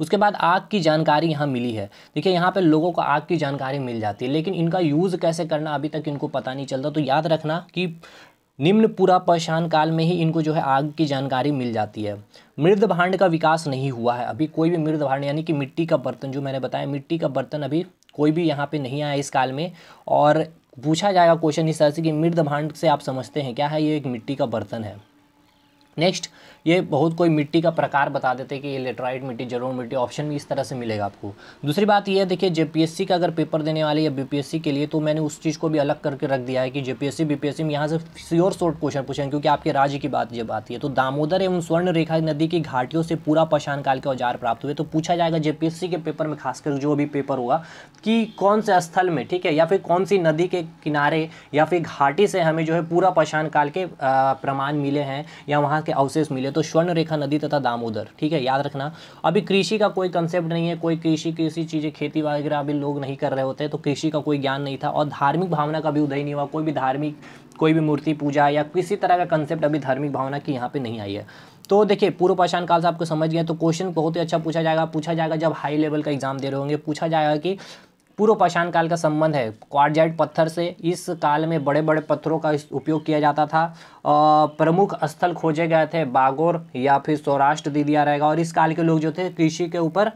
उसके बाद आग की जानकारी यहाँ मिली है देखिए यहाँ पे लोगों को आग की जानकारी मिल जाती है लेकिन इनका यूज़ कैसे करना अभी तक इनको पता नहीं चलता तो याद रखना कि निम्न पूरा पहचान काल में ही इनको जो है आग की जानकारी मिल जाती है मृद भांड का विकास नहीं हुआ है अभी कोई भी मृद भांड यानी कि मिट्टी का बर्तन जो मैंने बताया मिट्टी का बर्तन अभी कोई भी यहाँ पे नहीं आया इस काल में और पूछा जाएगा क्वेश्चन इस तरह से कि मृद भांड से आप समझते हैं क्या है ये एक मिट्टी का बर्तन है नेक्स्ट ये बहुत कोई मिट्टी का प्रकार बता देते कि ये लेटराइट मिट्टी जरूर मिट्टी ऑप्शन भी इस तरह से मिलेगा आपको दूसरी बात ये है देखिए जेपीएससी का अगर पेपर देने वाले या बी के लिए तो मैंने उस चीज़ को भी अलग करके रख दिया है कि जेपीएससी एस में यहाँ से श्योर शॉर्ट क्वेश्चन पूछें क्योंकि आपके राज्य की बात जब आती है तो दामोदर एवं स्वर्ण रेखा नदी की घाटियों से पूरा पशान काल के औजार प्राप्त हुए तो पूछा जाएगा जेपीएससी के पेपर में खासकर जो भी पेपर होगा कि कौन से स्थल में ठीक है या फिर कौन सी नदी के किनारे या फिर घाटी से हमें जो है पूरा पशान काल के प्रमाण मिले हैं या वहाँ के अवशेष मिले तो स्वर्ण रेखा नदी तथा दामोदर ठीक है याद रखना अभी कृषि का कोई कंसेप्ट नहीं है कोई कृषि किसी चीज़ें खेती वगैरह अभी लोग नहीं कर रहे होते तो कृषि का कोई ज्ञान नहीं था और धार्मिक भावना का भी उदय नहीं हुआ कोई भी धार्मिक कोई भी मूर्ति पूजा या किसी तरह का कंसेप्ट अभी धार्मिक भावना की यहाँ पे नहीं आई है तो देखिए पूर्व पाषाण काल से आपको समझ गए तो क्वेश्चन बहुत ही अच्छा पूछा जाएगा पूछा जाएगा जब हाई लेवल का एग्जाम दे रहे होंगे पूछा जाएगा कि पूर्व पाषाण काल का संबंध है क्वारजाइट पत्थर से इस काल में बड़े बड़े पत्थरों का उपयोग किया जाता था प्रमुख स्थल खोजे गए थे बागोर या फिर सौराष्ट्र दे दिया रहेगा और इस काल के लोग जो थे कृषि के ऊपर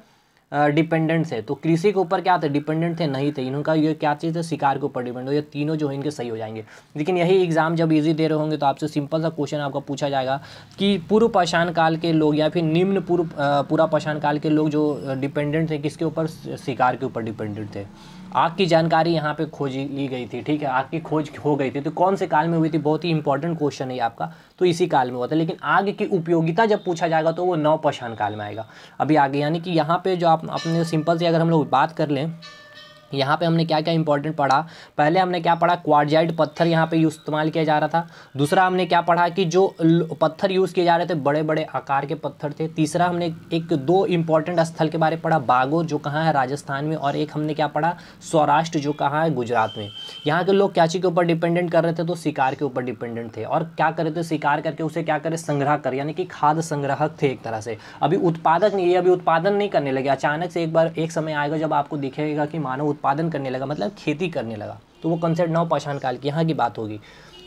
डिपेंडेंट थे तो कृषि के ऊपर क्या थे डिपेंडेंट थे नहीं थे इनका ये क्या चीज़ है शिकार के ऊपर डिपेंड ये तीनों जो है इनके सही हो जाएंगे लेकिन यही एग्जाम जब इजी दे रहे होंगे तो आपसे सिंपल सा क्वेश्चन आपका पूछा जाएगा कि पूर्व पाषाण काल के लोग या फिर निम्न पूर्व पूरा पाषाण काल के लोग जो डिपेंडेंट थे किसके ऊपर शिकार के ऊपर डिपेंडेंट थे आग की जानकारी यहाँ पे खोज ली गई थी ठीक है आग की खोज हो गई थी तो कौन से काल में हुई थी बहुत ही इंपॉर्टेंट क्वेश्चन है आपका तो इसी काल में हुआ था लेकिन आग की उपयोगिता जब पूछा जाएगा तो वो नौ पशान काल में आएगा अभी आगे यानी कि यहाँ पे जो आप अपने सिंपल से अगर हम लोग बात कर लें यहाँ पे हमने क्या क्या इंपॉर्टेंट पढ़ा पहले हमने क्या पढ़ा क्वारजाइड पत्थर यहाँ पे यूज इस्तेमाल किया जा रहा था दूसरा हमने क्या पढ़ा कि जो पत्थर यूज़ किए जा रहे थे बड़े बड़े आकार के पत्थर थे तीसरा हमने एक दो इंपॉर्टेंट स्थल के बारे में पढ़ा बागो जो कहाँ है राजस्थान में और एक हमने क्या पढ़ा सौराष्ट्र जो कहाँ है गुजरात में यहाँ के लोग कैची के ऊपर डिपेंडेंट कर रहे थे तो शिकार के ऊपर डिपेंडेंट थे और क्या करे थे शिकार करके उसे क्या करे संग्रह कर यानी कि खाद संग्राहक थे एक तरह से अभी उत्पादक नहीं अभी उत्पादन नहीं करने लगे अचानक से एक बार एक समय आएगा जब आपको दिखेगा कि मानव उत्पादन करने लगा मतलब खेती करने लगा तो वो कंसेप्ट नवपाषाण काल की यहाँ की बात होगी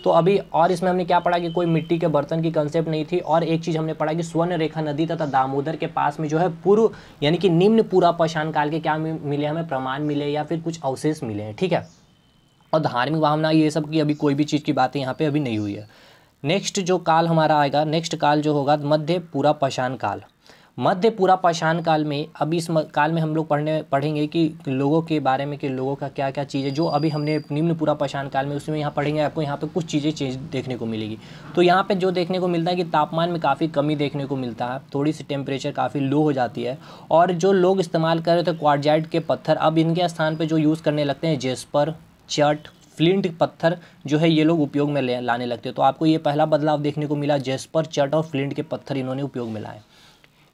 तो अभी और इसमें हमने क्या पढ़ा कि कोई मिट्टी के बर्तन की कंसेप्ट नहीं थी और एक चीज़ हमने पढ़ा कि स्वर्ण रेखा नदी तथा दामोदर के पास में जो है पूर्व यानी कि निम्न पूरा पाषाण काल के क्या मिले हमें प्रमाण मिले या फिर कुछ अवशेष मिले हैं ठीक है और धार्मिक भावना ये सब की अभी कोई भी चीज़ की बातें यहाँ पर अभी नहीं हुई है नेक्स्ट जो काल हमारा आएगा नेक्स्ट काल जो होगा मध्य पूरा पाषाण काल मध्य पूरा पाषाण काल में अभी इस काल में हम लोग पढ़ने पढ़ेंगे कि लोगों के बारे में कि लोगों का क्या क्या चीज़ है जो अभी हमने निम्न पूरा पाषाण काल में उसमें यहाँ पढ़ेंगे आपको यहाँ पर कुछ चीज़ें चेंज देखने को मिलेगी तो यहाँ पर जो देखने को मिलता है कि तापमान में काफ़ी कमी देखने को मिलता है थोड़ी सी टेम्परेचर काफ़ी लो हो जाती है और जो लोग इस्तेमाल कर रहे थे क्वारजाइट के पत्थर अब इनके स्थान पर जो यूज़ करने लगते हैं जेस्पर चट फ्लिंट पत्थर जो है ये लोग उपयोग में लाने लगते हैं तो आपको ये पहला बदलाव देखने को मिला जेस्पर चट और फ्लिंट के पत्थर इन्होंने उपयोग में लाए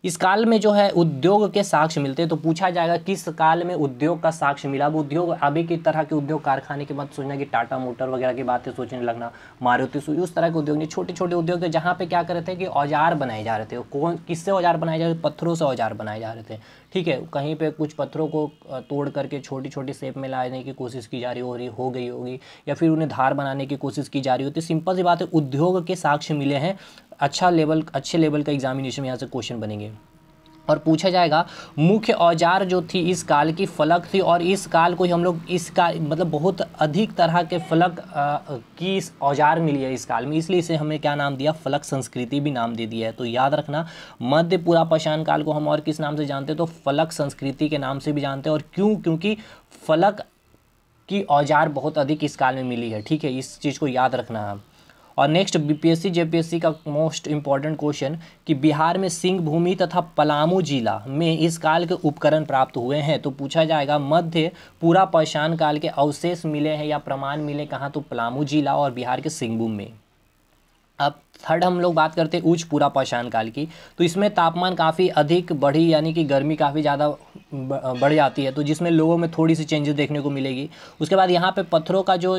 इस काल में जो है उद्योग के साक्ष्य मिलते हैं तो पूछा जाएगा किस काल में उद्योग का साक्ष्य मिला अब उद्योग अभी की तरह के उद्योग कारखाने के बाद सोचना कि टाटा मोटर वगैरह की बातें सोचने लगना मारुति सुई उस तरह के उद्योग नहीं छोटे छोटे उद्योग जहाँ पे क्या कर रहे थे कि औजार बनाए जा रहे थे कौन किससे औजार बनाए जा रहे थे पत्थरों से औजार बनाए जा रहे थे ठीक है कहीं पे कुछ पत्थरों को तोड़ करके छोटी छोटी शेप में लाने की कोशिश की जा रही हो रही हो गई होगी या फिर उन्हें धार बनाने की कोशिश की जा रही होती तो सिंपल सी बात है उद्योग के साक्ष्य मिले हैं अच्छा लेवल अच्छे लेवल का एग्जामिनेशन यहाँ से क्वेश्चन बनेंगे और पूछा जाएगा मुख्य औजार जो थी इस काल की फलक थी और इस काल को ही हम लोग इस काल मतलब बहुत अधिक तरह के फलक आ, की इस औजार मिली है इस काल में इसलिए इसे हमें क्या नाम दिया फलक संस्कृति भी नाम दे दिया है तो याद रखना मध्य पूरा पशान काल को हम और किस नाम से जानते हैं तो फलक संस्कृति के नाम से भी जानते हैं और क्यों क्योंकि फलक की औजार बहुत अधिक इस काल में मिली है ठीक है इस चीज़ को याद रखना आप और नेक्स्ट बीपीएससी जेपीएससी का मोस्ट इंपॉर्टेंट क्वेश्चन कि बिहार में सिंहभूमि तथा पलामू जिला में इस काल के उपकरण प्राप्त हुए हैं तो पूछा जाएगा मध्य पूरा पहचान काल के अवशेष मिले हैं या प्रमाण मिले कहाँ तो पलामू जिला और बिहार के सिंहभूम में थर्ड हम लोग बात करते हैं पूरा पाषाण काल की तो इसमें तापमान काफ़ी अधिक बढ़ी यानी कि गर्मी काफ़ी ज़्यादा बढ़ जाती है तो जिसमें लोगों में थोड़ी सी चेंजेस देखने को मिलेगी उसके बाद यहाँ पे पत्थरों का जो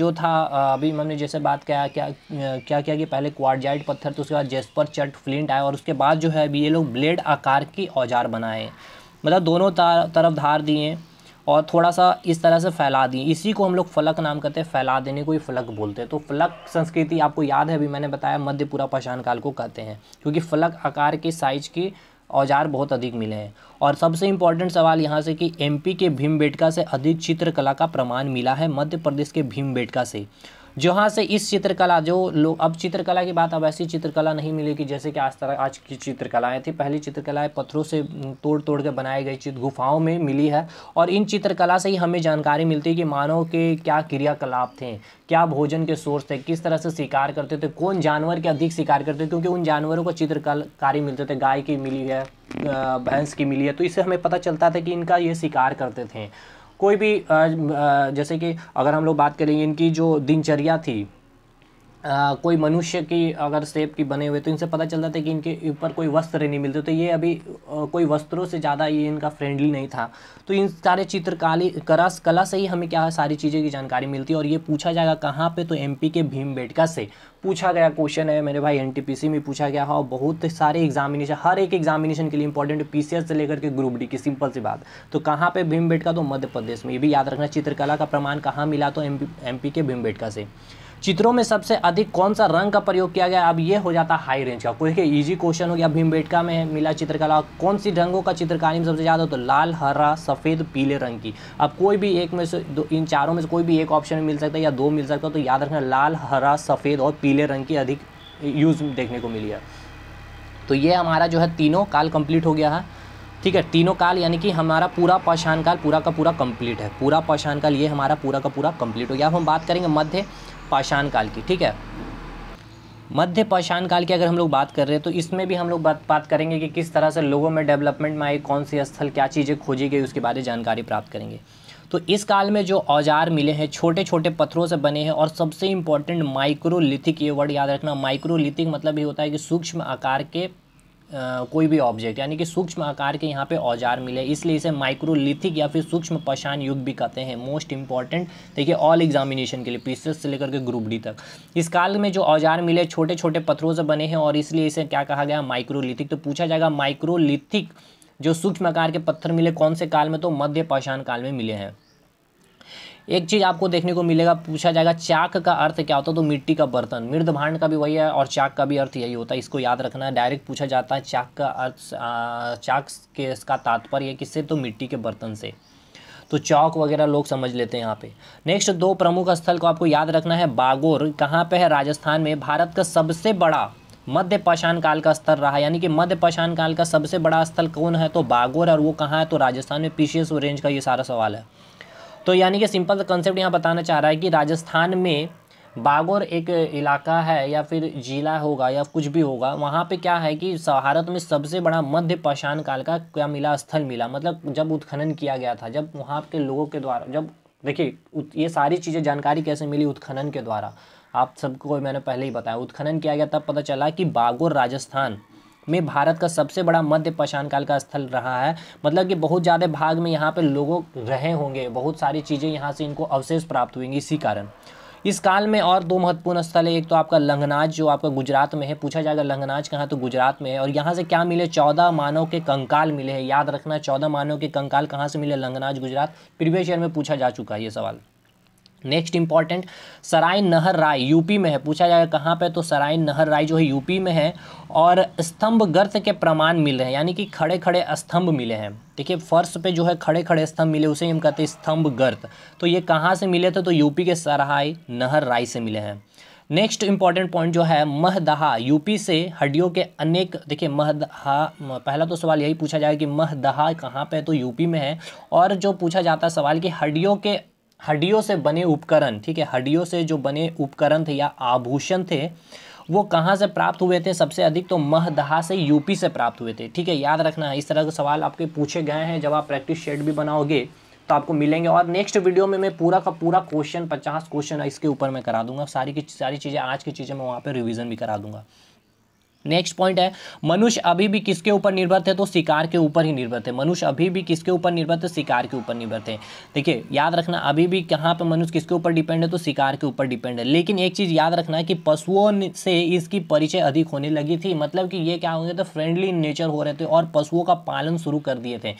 जो था अभी मैंने जैसे बात किया क्या क्या किया कि पहले क्वारजाइट पत्थर तो उसके बाद जेस्पर चट फ्लिंट आया और उसके बाद जो है अभी ये लोग ब्लेड आकार की औजार बनाए मतलब दोनों तरफ धार दिए और थोड़ा सा इस तरह से फैला दिए इसी को हम लोग फलक नाम कहते हैं फैला देने को ही फलक बोलते हैं तो फलक संस्कृति आपको याद है अभी मैंने बताया मध्य पूरा पाषाण काल को कहते हैं क्योंकि फलक आकार के साइज के औजार बहुत अधिक मिले हैं और सबसे इम्पॉर्टेंट सवाल यहाँ से कि एमपी के भीमबेटका से अधिक चित्रकला का प्रमाण मिला है मध्य प्रदेश के भीमबेटका से जहाँ से इस चित्रकला जो लोग अब चित्रकला की बात अब ऐसी चित्रकला नहीं मिलेगी जैसे कि आज तरह आज की चित्रकलाएँ थी पहली चित्रकलाएँ पत्थरों से तोड़ तोड़ के बनाई गई चित्र गुफाओं में मिली है और इन चित्रकला से ही हमें जानकारी मिलती है कि मानव के क्या क्रियाकलाप थे क्या भोजन के सोर्स थे किस तरह से शिकार करते थे कौन जानवर के अधिक शिकार करते थे क्योंकि उन जानवरों को चित्रकारी मिलते थे गाय की मिली है भैंस की मिली है तो इससे हमें पता चलता था कि इनका ये शिकार करते थे कोई भी जैसे कि अगर हम लोग बात करेंगे इनकी जो दिनचर्या थी आ, कोई मनुष्य की अगर सेप की बने हुए तो इनसे पता चलता था कि इनके ऊपर कोई वस्त्र नहीं मिलते तो ये अभी आ, कोई वस्त्रों से ज़्यादा ये इनका फ्रेंडली नहीं था तो इन सारे चित्रकाली कला कला से ही हमें क्या है सारी चीज़ें की जानकारी मिलती है और ये पूछा जाएगा कहाँ पे तो एमपी के भीम बेटका से पूछा गया क्वेश्चन है मेरे भाई एन में पूछा गया हो और बहुत सारे एग्जामिनेशन हर एक एग्जामिनेशन के लिए इंपॉर्टेंट पीसीएस से लेकर के ग्रुप डी की सिंपल सी बात तो कहाँ पर भीम बेटका तो मध्य प्रदेश में ये भी याद रखना चित्रकला का प्रमाण कहाँ मिला तो एमपी पी के भीम बेटका से चित्रों में सबसे अधिक कौन सा रंग का प्रयोग किया गया अब ये हो जाता है हाई रेंज का कोई ईजी क्वेश्चन हो गया भीमबेटका में मिला चित्रकला कौन सी रंगों का चित्रकारी में सबसे ज़्यादा तो लाल हरा सफ़ेद पीले रंग की अब कोई भी एक में से दो इन चारों में से कोई भी एक ऑप्शन मिल सकता है या दो मिल सकता है तो याद रखना लाल हरा सफ़ेद और पीले रंग की अधिक यूज़ देखने को मिली है तो ये हमारा जो है तीनों काल कंप्लीट हो गया है ठीक है तीनों काल यानी कि हमारा पूरा पाषाण काल पूरा का पूरा कंप्लीट है पूरा पाषाण काल ये हमारा पूरा का पूरा कंप्लीट हो गया अब हम बात करेंगे मध्य पाषाण काल की ठीक है मध्य पाषाण काल की अगर हम लोग बात कर रहे हैं तो इसमें भी हम लोग बात बात करेंगे कि किस तरह से लोगों में डेवलपमेंट में आई कौन सी स्थल क्या चीज़ें खोजी गई उसके बारे में जानकारी प्राप्त करेंगे तो इस काल में जो औजार मिले हैं छोटे छोटे पत्थरों से बने हैं और सबसे इम्पॉर्टेंट माइक्रोलिथिक ये वर्ड याद रखना माइक्रोलिथिक मतलब ये होता है कि सूक्ष्म आकार के कोई भी ऑब्जेक्ट यानी कि सूक्ष्म आकार के यहाँ पे औजार मिले इसलिए इसे माइक्रोलिथिक या फिर सूक्ष्म पशान युग भी कहते हैं मोस्ट इंपॉर्टेंट देखिए ऑल एग्जामिनेशन के लिए पीसेस से लेकर के ग्रुप डी तक इस काल में जो औजार मिले छोटे छोटे पत्थरों से बने हैं और इसलिए इसे क्या कहा गया माइक्रोलिथिक तो पूछा जाएगा माइक्रोलिथिक जो सूक्ष्म आकार के पत्थर मिले कौन से काल में तो मध्य पाषाण काल में मिले हैं एक चीज़ आपको देखने को मिलेगा पूछा जाएगा चाक का अर्थ क्या होता है तो मिट्टी का बर्तन मृद भांड का भी वही है और चाक का भी अर्थ यही होता है इसको याद रखना है डायरेक्ट पूछा जाता है चाक का अर्थ चाक के इसका तात्पर्य किससे तो मिट्टी के बर्तन से तो चौक वगैरह लोग समझ लेते हैं यहाँ पे नेक्स्ट दो प्रमुख स्थल को आपको याद रखना है बागोर कहाँ पे है राजस्थान में भारत का सबसे बड़ा मध्य पाषाण काल का स्थल रहा यानी कि मध्य पाषाण काल का सबसे बड़ा स्थल कौन है तो बागोर और वो कहाँ है तो राजस्थान में पीसीएस रेंज का ये सारा सवाल है तो यानी कि सिंपल कंसेप्ट यहाँ बताना चाह रहा है कि राजस्थान में बागोर एक इलाका है या फिर जिला होगा या कुछ भी होगा वहाँ पे क्या है कि भारत में सबसे बड़ा मध्य पाषाण काल का क्या मिला स्थल मिला मतलब जब उत्खनन किया गया था जब वहाँ के लोगों के द्वारा जब देखिए ये सारी चीज़ें जानकारी कैसे मिली उत्खनन के द्वारा आप सबको मैंने पहले ही बताया उत्खनन किया गया तब पता चला कि बागोर राजस्थान में भारत का सबसे बड़ा मध्य पाषाण काल का स्थल रहा है मतलब कि बहुत ज़्यादा भाग में यहाँ पे लोगों रहे होंगे बहुत सारी चीज़ें यहाँ से इनको अवशेष प्राप्त हुएंगी इसी कारण इस काल में और दो महत्वपूर्ण स्थल है एक तो आपका लंगनाज जो आपका गुजरात में है पूछा जाएगा लंगनाज कहाँ तो गुजरात में है और यहाँ से क्या मिले चौदह मानव के कंकाल मिले हैं याद रखना चौदह मानव के कंकाल कहाँ से मिले लंगनाज गुजरात प्रीवियस ईयर में पूछा जा चुका है ये सवाल नेक्स्ट इंपॉर्टेंट सराय नहर राय यूपी में है पूछा जाएगा कहाँ पे तो सराय नहर राय जो है यूपी में है और स्तंभ गर्त के प्रमाण मिल रहे हैं यानी कि खड़े खड़े स्तंभ मिले हैं देखिए फर्श पे जो है खड़े खड़े स्तंभ मिले उसे हम कहते हैं स्तंभ गर्त तो ये कहाँ से मिले थे तो यूपी के सराय नहर राय से मिले हैं नेक्स्ट इंपॉर्टेंट पॉइंट जो है महदहा यूपी से हड्डियों के अनेक देखिए महदहा पहला तो सवाल यही पूछा जाएगा कि महदहा कहाँ पे तो यूपी में है और जो पूछा जाता है सवाल कि हड्डियों के हड्डियों से बने उपकरण ठीक है हड्डियों से जो बने उपकरण थे या आभूषण थे वो कहाँ से प्राप्त हुए थे सबसे अधिक तो महदहा से यूपी से प्राप्त हुए थे ठीक है याद रखना है इस तरह के सवाल आपके पूछे गए हैं जब आप प्रैक्टिस शेड भी बनाओगे तो आपको मिलेंगे और नेक्स्ट वीडियो में मैं पूरा का पूरा क्वेश्चन पचास क्वेश्चन इसके ऊपर मैं करा दूंगा सारी की सारी चीज़ें आज की चीज़ें मैं वहाँ पर रिविज़न भी करा दूंगा नेक्स्ट पॉइंट है मनुष्य अभी भी किसके ऊपर निर्भर है तो शिकार के ऊपर ही निर्भर है मनुष्य अभी भी किसके ऊपर निर्भर है शिकार के ऊपर निर्भर है देखिए याद रखना अभी भी कहाँ पर मनुष्य किसके ऊपर डिपेंड है तो शिकार के ऊपर डिपेंड है लेकिन एक चीज़ याद रखना कि पशुओं से इसकी परिचय अधिक होने लगी थी मतलब कि ये क्या हो गए थे फ्रेंडली नेचर हो रहे थे और पशुओं का पालन शुरू कर दिए थे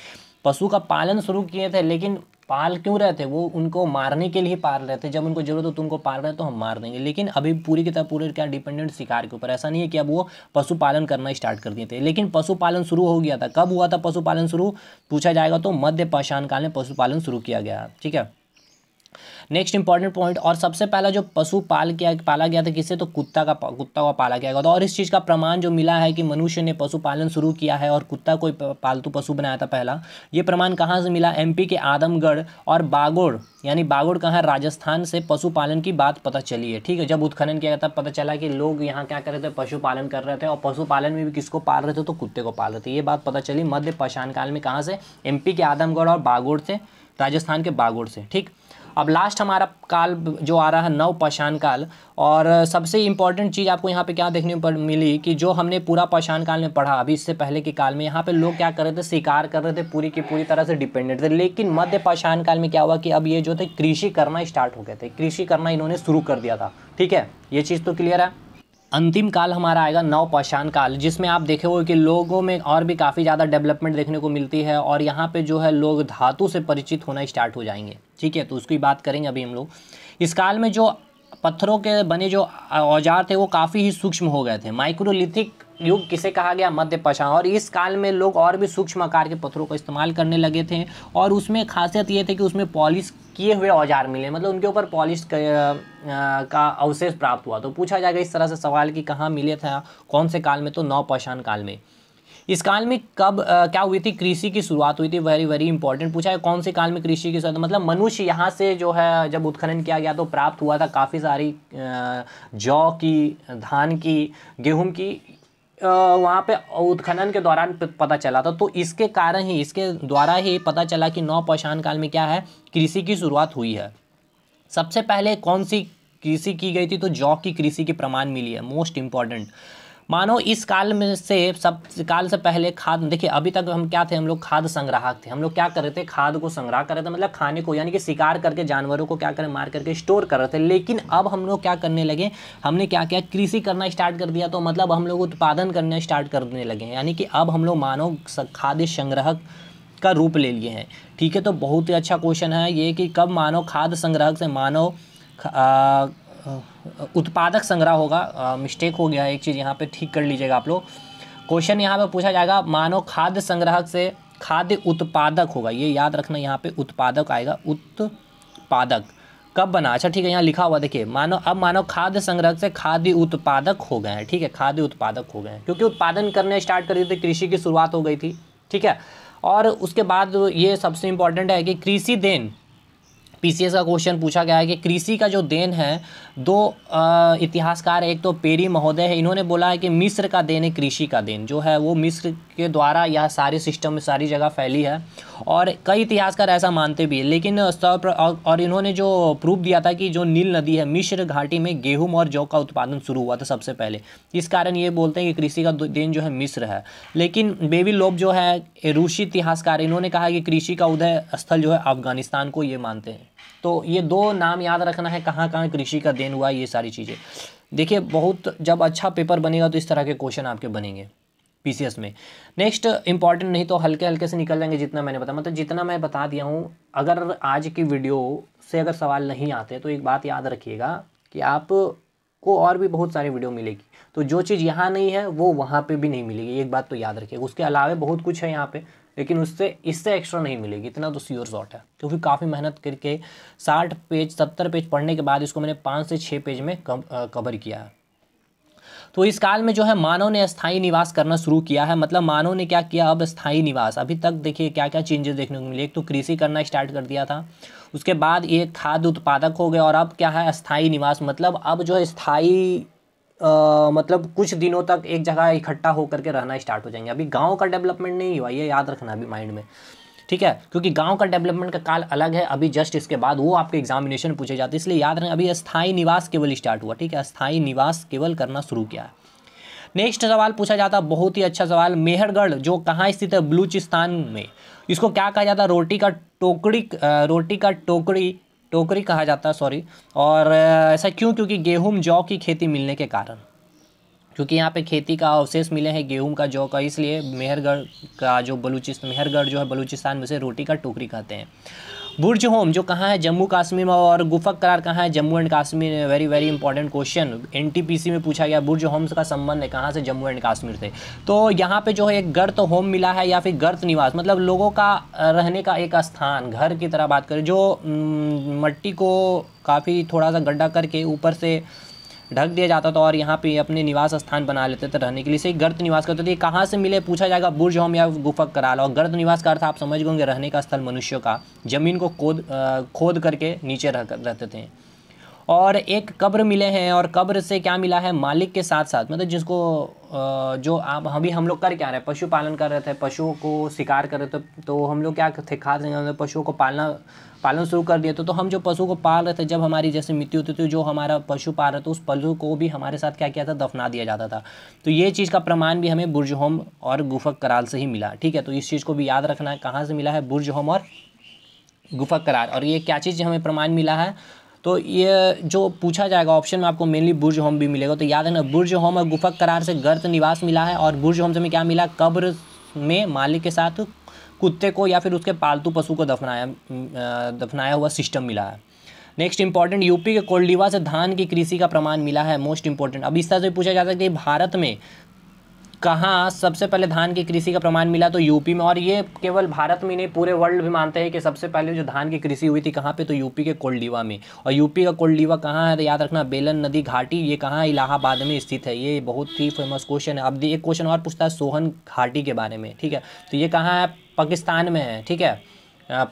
पशु का पालन शुरू किए थे लेकिन पाल क्यों रहे थे वो उनको मारने के लिए पाल रहे थे जब उनको जरूरत हो तुमको पाल रहे तो हम मार देंगे लेकिन अभी पूरी की तरह पूरे क्या डिपेंडेंट शिकार के ऊपर ऐसा नहीं है कि अब वो पशुपालन करना स्टार्ट कर दिए थे लेकिन पशुपालन शुरू हो गया था कब हुआ था पशुपालन शुरू पूछा जाएगा तो मध्य पाषाण काल में पशुपालन शुरू किया गया ठीक है नेक्स्ट इंपॉर्टेंट पॉइंट और सबसे पहला जो पशु पाल किया पाला गया था किसे तो कुत्ता का कुत्ता का पाला गया था और इस चीज़ का प्रमाण जो मिला है कि मनुष्य ने पशुपालन शुरू किया है और कुत्ता कोई पालतू पशु बनाया था पहला ये प्रमाण कहाँ से मिला एमपी के आदमगढ़ और बागोड़ यानी बागोड़ कहाँ राजस्थान से पशुपालन की बात पता चली है ठीक है जब उत्खनन किया गया था पता चला कि लोग यहाँ क्या कर रहे थे पशुपालन कर रहे थे और पशुपालन में भी किसको पाल रहे थे तो कुत्ते को पाल रहे थे ये बात पता चली मध्य पाषाण काल में कहाँ से एम के आदमगढ़ और बागोड़ से राजस्थान के बागोड़ से ठीक अब लास्ट हमारा काल जो आ रहा है नव पाषाण काल और सबसे इंपॉर्टेंट चीज़ आपको यहाँ पे क्या देखने पर मिली कि जो हमने पूरा पाषाण काल में पढ़ा अभी इससे पहले के काल में यहाँ पे लोग क्या कर रहे थे शिकार कर रहे थे पूरी की पूरी तरह से डिपेंडेंट थे लेकिन मध्य पाषाण काल में क्या हुआ कि अब ये जो थे कृषि करना स्टार्ट हो गए थे कृषि करना इन्होंने शुरू कर दिया था ठीक है ये चीज़ तो क्लियर है अंतिम काल हमारा आएगा नव पाषाण काल जिसमें आप देखे हो कि लोगों में और भी काफ़ी ज़्यादा डेवलपमेंट देखने को मिलती है और यहाँ पे जो है लोग धातु से परिचित होना स्टार्ट हो जाएंगे ठीक है तो उसकी बात करेंगे अभी हम लोग इस काल में जो पत्थरों के बने जो औजार थे वो काफ़ी ही सूक्ष्म हो गए थे माइक्रोलिथिक युग किसे कहा गया मध्य पाषाण और इस काल में लोग और भी सूक्ष्म आकार के पत्थरों का इस्तेमाल करने लगे थे और उसमें खासियत ये थी कि उसमें पॉलिश किए हुए औजार मिले मतलब उनके ऊपर पॉलिश का अवशेष प्राप्त हुआ तो पूछा जाएगा इस तरह से सवाल कि कहाँ मिले था कौन से काल में तो नौपाषाण काल में इस काल में कब आ, क्या हुई थी कृषि की शुरुआत हुई थी वेरी वेरी इंपॉर्टेंट पूछा है कौन से काल में कृषि की शुरुआत मतलब मनुष्य यहाँ से जो है जब उत्खनन किया गया तो प्राप्त हुआ था काफ़ी सारी जौ की धान की गेहूँ की वहाँ पे उत्खनन के दौरान पता चला था तो इसके कारण ही इसके द्वारा ही पता चला कि नौ पाषाण काल में क्या है कृषि की शुरुआत हुई है सबसे पहले कौन सी कृषि की गई थी तो जौ की कृषि की प्रमाण मिली है मोस्ट इम्पॉर्टेंट मानो इस काल में से सब काल से पहले खाद देखिए अभी तक हम क्या थे हम लोग खाद संग्राहक थे हम लोग क्या कर रहे थे खाद को संग्रह कर रहे थे मतलब खाने को यानी कि शिकार करके जानवरों को क्या करें मार करके स्टोर कर रहे थे लेकिन अब हम लोग क्या करने लगे हमने क्या किया कृषि करना स्टार्ट कर दिया तो मतलब हम लोग उत्पादन करना स्टार्ट करने लगे यानी कि अब हम लोग मानो खाद्य संग्राहक का रूप ले लिए हैं ठीक है तो बहुत ही अच्छा क्वेश्चन है ये कि कब मानव खाद्य संग्राहक से मानव उत्पादक संग्रह होगा मिस्टेक हो गया एक चीज़ यहाँ पे ठीक कर लीजिएगा आप लोग क्वेश्चन यहाँ पे पूछा जाएगा मानव खाद्य संग्राहक से खाद्य उत्पादक होगा ये याद रखना यहाँ पे उत्पादक आएगा उत्पादक कब बना अच्छा ठीक है यहाँ लिखा हुआ देखिए मानो अब मानव खाद्य संग्रह से खाद्य उत्पादक हो गए हैं ठीक है खाद्य उत्पादक हो गए हैं क्योंकि उत्पादन करने स्टार्ट कर दिए थे कृषि की शुरुआत हो गई थी ठीक है और उसके बाद ये सबसे इम्पॉर्टेंट है कि कृषि देन पीसीएस का क्वेश्चन पूछा गया है कि कृषि का जो देन है दो इतिहासकार एक तो पेरी महोदय है इन्होंने बोला है कि मिस्र का देन है कृषि का देन जो है वो मिस्र के द्वारा यह सारे सिस्टम में सारी जगह फैली है और कई इतिहासकार ऐसा मानते भी हैं लेकिन और इन्होंने जो प्रूफ दिया था कि जो नील नदी है मिस्र घाटी में गेहूं और जौ का उत्पादन शुरू हुआ था सबसे पहले इस कारण ये बोलते हैं कि कृषि का देन जो है मिस्र है लेकिन बेबी लोब जो है रूसी इतिहासकार इन्होंने कहा कि कृषि का उदय स्थल जो है अफगानिस्तान को ये मानते हैं तो ये दो नाम याद रखना है कहाँ कहाँ कृषि का देन हुआ ये सारी चीज़ें देखिए बहुत जब अच्छा पेपर बनेगा तो इस तरह के क्वेश्चन आपके बनेंगे पीसीएस में नेक्स्ट इंपॉर्टेंट नहीं तो हल्के हल्के से निकल जाएंगे जितना मैंने बताया मतलब जितना मैं बता दिया हूँ अगर आज की वीडियो से अगर सवाल नहीं आते तो एक बात याद रखिएगा कि आपको और भी बहुत सारी वीडियो मिलेगी तो जो चीज़ यहाँ नहीं है वो वहाँ पे भी नहीं मिलेगी एक बात तो याद रखिए उसके अलावा बहुत कुछ है यहाँ पे लेकिन उससे इससे एक्स्ट्रा नहीं मिलेगी इतना तो श्योर शॉट है क्योंकि काफ़ी मेहनत करके साठ पेज सत्तर पेज पढ़ने के बाद इसको मैंने पाँच से छः पेज में कवर किया है तो इस काल में जो है मानव ने स्थाई निवास करना शुरू किया है मतलब मानव ने क्या किया अब स्थाई निवास अभी तक देखिए क्या क्या चेंजेस देखने को मिले एक तो कृषि करना स्टार्ट कर दिया था उसके बाद ये खाद्य उत्पादक हो गए और अब क्या है स्थाई निवास मतलब अब जो है स्थायी आ, मतलब कुछ दिनों तक एक जगह इकट्ठा होकर के रहना स्टार्ट हो जाएंगे अभी गाँव का डेवलपमेंट नहीं हुआ ये याद रखना अभी माइंड में ठीक है क्योंकि गांव का डेवलपमेंट का काल अलग है अभी जस्ट इसके बाद वो आपके एग्जामिनेशन पूछे जाते हैं इसलिए याद रहे अभी अस्थाई निवास केवल स्टार्ट हुआ ठीक है अस्थाई निवास केवल करना शुरू किया है नेक्स्ट सवाल पूछा जाता बहुत ही अच्छा सवाल मेहरगढ़ जो कहाँ स्थित है बलूचिस्तान में इसको क्या कहा जाता है रोटी का टोकरी रोटी का टोकरी टोकरी कहा जाता है सॉरी और ऐसा क्यों क्योंकि गेहूँ जौ की खेती मिलने के कारण क्योंकि यहाँ पे खेती का अवशेष मिले हैं गेहूं का जौ का इसलिए मेहरगढ़ का जो बलूचिस्तान मेहरगढ़ जो है बलूचिस्तान में से रोटी का टोकरी कहते हैं बुर्ज होम जो कहाँ है जम्मू कश्मीर में और गुफक करार कहाँ है Jammu and Kashmir very very important question एन में पूछा गया बुर्ज होम्स का संबंध है कहाँ से जम्मू एंड कश्मीर से तो यहाँ पे जो है एक गर्त होम मिला है या फिर गर्त निवास मतलब लोगों का रहने का एक स्थान घर की तरह बात करें जो मट्टी को काफ़ी थोड़ा सा गड्ढा करके ऊपर से ढक दिया जाता था और यहाँ पे अपने निवास स्थान बना लेते थे रहने के लिए इसे गर्द निवास करते थे कहाँ से मिले पूछा जाएगा बुर्ज होम या गुफक कराल और गर्द निवास का अर्थ आप समझ गए रहने का स्थल मनुष्यों का जमीन को खोद खोद करके नीचे रह रहते थे और एक कब्र मिले हैं और कब्र से क्या मिला है मालिक के साथ साथ मतलब जिसको जो आप अभी हम लोग कर क्या रहे हैं पशु पालन कर रहे थे पशुओं को शिकार कर रहे थे तो हम लोग क्या थे खाद पशुओं को पालना पालन शुरू कर दिया तो, तो हम जो पशु को पाल रहे थे जब हमारी जैसे मृत्यु होती थी जो हमारा पशु पाल रहा था उस पशु को भी हमारे साथ क्या किया था दफना दिया जाता था तो ये चीज़ का प्रमाण भी हमें बुर्ज होम और गुफक कराल से ही मिला ठीक है तो इस चीज़ को भी याद रखना है कहाँ से मिला है बुर्ज होम और गुफक करार और ये क्या चीज़ हमें प्रमाण मिला है तो ये जो पूछा जाएगा ऑप्शन में आपको मेनली बुर्ज होम भी मिलेगा तो याद रखना बुर्ज होम और गुफक करार से गर्त निवास मिला है और बुर्ज होम से हमें क्या मिला कब्र में मालिक के साथ कुत्ते को या फिर उसके पालतू पशु को दफनाया दफनाया हुआ सिस्टम मिला है नेक्स्ट इंपॉर्टेंट यूपी के कोल्डीवा से धान की कृषि का प्रमाण मिला है मोस्ट इंपॉर्टेंट अब इस तरह से पूछा जा सकता है भारत में कहाँ सबसे पहले धान की कृषि का प्रमाण मिला तो यूपी में और ये केवल भारत में नहीं पूरे वर्ल्ड भी मानते हैं कि सबसे पहले जो धान की कृषि हुई थी कहाँ पे तो यूपी के कोल्डीवा में और यूपी का कोल्डीवा कहाँ है तो याद रखना बेलन नदी घाटी ये कहाँ इलाहाबाद में स्थित है ये बहुत ही फेमस क्वेश्चन है अब एक क्वेश्चन और पूछता है सोहन घाटी के बारे में ठीक है तो ये कहाँ है पाकिस्तान में है ठीक है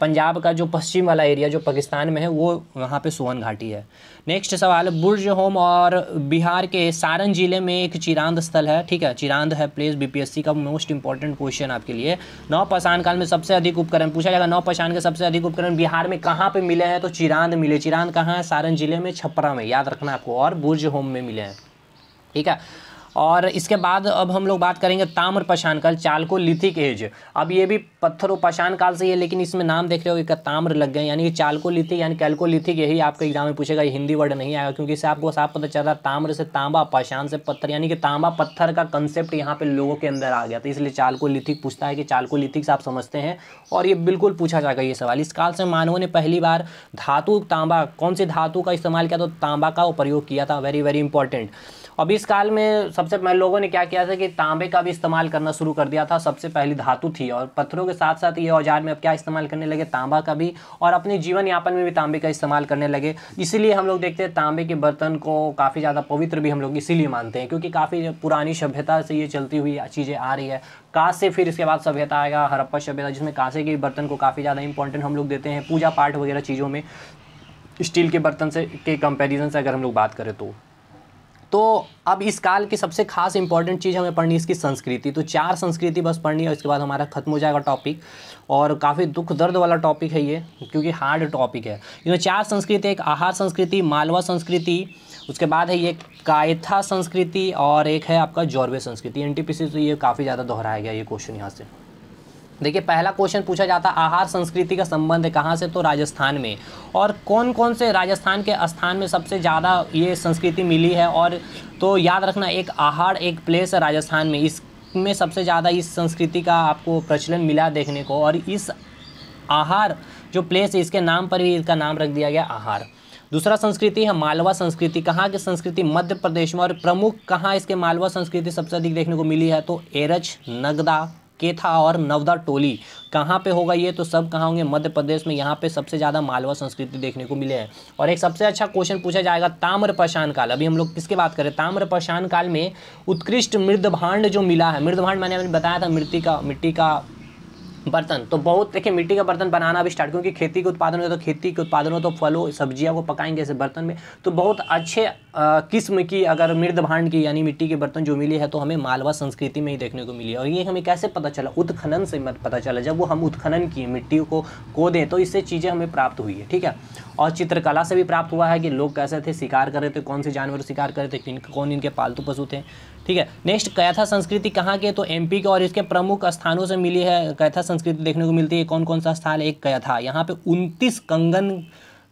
पंजाब का जो पश्चिम वाला एरिया जो पाकिस्तान में है वो वहाँ पे सोवन घाटी है नेक्स्ट सवाल बुर्ज होम और बिहार के सारण जिले में एक चिरांद स्थल है ठीक है चिरांद है प्लेस बीपीएससी का मोस्ट इंपॉर्टेंट क्वेश्चन आपके लिए नौ पशान काल में सबसे अधिक उपकरण पूछा जाएगा नौ पशान के सबसे अधिक उपकरण बिहार में कहाँ पर मिले हैं तो चिरांद मिले चिरांद कहाँ है सारण जिले में छपरा में याद रखना आपको और बुर्ज होम में मिले हैं ठीक है और इसके बाद अब हम लोग बात करेंगे ताम्र पशान काल चालको लिथिक एज अब ये भी पत्थर पशान काल से ही है लेकिन इसमें नाम देख रहे हो एक ताम्र लग गए यानी चालको लिथिक यानी कैलको लिथिक यही आपके एग्जाम में पूछेगा हिंदी वर्ड नहीं आएगा क्योंकि इससे आपको साफ पता चल रहा है ताम्र से तांबा पशान से पत्थर यानी कि तांबा पत्थर का कंसेप्ट यहाँ पे लोगों के अंदर आ गया था इसलिए चालको लिथिक पूछता है कि चालको लिथिक से आप समझते हैं और ये बिल्कुल पूछा जाएगा ये सवाल इस काल से मानवों ने पहली बार धातु तांबा कौन से धातु का इस्तेमाल किया तो तांबा का प्रयोग किया था वेरी वेरी इंपॉर्टेंट अब इस काल में सबसे पहले लोगों ने क्या किया था कि तांबे का भी इस्तेमाल करना शुरू कर दिया था सबसे पहली धातु थी और पत्थरों के साथ साथ ये औजार में अब क्या इस्तेमाल करने लगे तांबा का भी और अपने जीवन यापन में भी तांबे का इस्तेमाल करने लगे इसीलिए हम लोग देखते हैं तांबे के बर्तन को काफ़ी ज़्यादा पवित्र भी हम लोग इसीलिए मानते हैं क्योंकि काफ़ी पुरानी सभ्यता से ये चलती हुई चीज़ें आ रही है कांसे फिर इसके बाद सभ्यता आएगा हरप्पा सभ्यता जिसमें कांसे के बर्तन को काफ़ी ज़्यादा इंपॉर्टेंट हम लोग देते हैं पूजा पाठ वगैरह चीज़ों में स्टील के बर्तन से के कंपैरिजन से अगर हम लोग बात करें तो तो अब इस काल की सबसे खास इंपॉर्टेंट चीज़ हमें पढ़नी इसकी संस्कृति तो चार संस्कृति बस पढ़नी है उसके बाद हमारा खत्म हो जाएगा टॉपिक और काफ़ी दुख दर्द वाला टॉपिक है ये क्योंकि हार्ड टॉपिक है इसमें चार संस्कृति एक आहार संस्कृति मालवा संस्कृति उसके बाद है ये कायथा संस्कृति और एक है आपका जौरवे संस्कृति एन तो ये काफ़ी ज़्यादा दोहराया गया ये क्वेश्चन यहाँ से देखिए पहला क्वेश्चन पूछा जाता आहार संस्कृति का संबंध है कहाँ से तो राजस्थान में और कौन कौन से राजस्थान के स्थान में सबसे ज़्यादा ये संस्कृति मिली है और तो याद रखना एक आहार एक प्लेस है राजस्थान में इसमें सबसे ज़्यादा इस संस्कृति का आपको प्रचलन मिला देखने को और इस आहार जो प्लेस है इसके नाम पर ही इसका नाम रख दिया गया आहार दूसरा संस्कृति है मालवा संस्कृति कहाँ की संस्कृति मध्य प्रदेश में और प्रमुख कहाँ इसके मालवा संस्कृति सबसे अधिक देखने को मिली है तो एरच नगदा केथा और नवदा टोली कहाँ पे होगा ये तो सब कहाँ होंगे मध्य प्रदेश में यहाँ पे सबसे ज़्यादा मालवा संस्कृति देखने को मिले हैं और एक सबसे अच्छा क्वेश्चन पूछा जाएगा ताम्र प्रशान काल अभी हम लोग किसके बात करें ताम्र प्रशान काल में उत्कृष्ट भांड जो मिला है भांड मैंने बताया था मिट्टी का मिट्टी का बर्तन तो बहुत देखिए मिट्टी का बर्तन बनाना भी स्टार्ट क्योंकि खेती के उत्पादन हो तो खेती के उत्पादन हो तो फलों सब्जियाँ को पकाएंगे ऐसे बर्तन में तो बहुत अच्छे किस्म की अगर मृद भांड की यानी मिट्टी के बर्तन जो मिली है तो हमें मालवा संस्कृति में ही देखने को मिली है और ये हमें कैसे पता चला उत्खनन से पता चला जब वो हम उत्खनन किए मिट्टी को दें तो इससे चीज़ें हमें प्राप्त हुई है ठीक है और चित्रकला से भी प्राप्त हुआ है कि लोग कैसे थे शिकार कर रहे थे कौन से जानवर शिकार कर रहे थे कौन इनके पालतू पशु थे ठीक है नेक्स्ट कैथा संस्कृति कहाँ के तो एमपी के और इसके प्रमुख स्थानों से मिली है कैथा संस्कृति देखने को मिलती है कौन कौन सा स्थान एक कैथा यहाँ पे उनतीस कंगन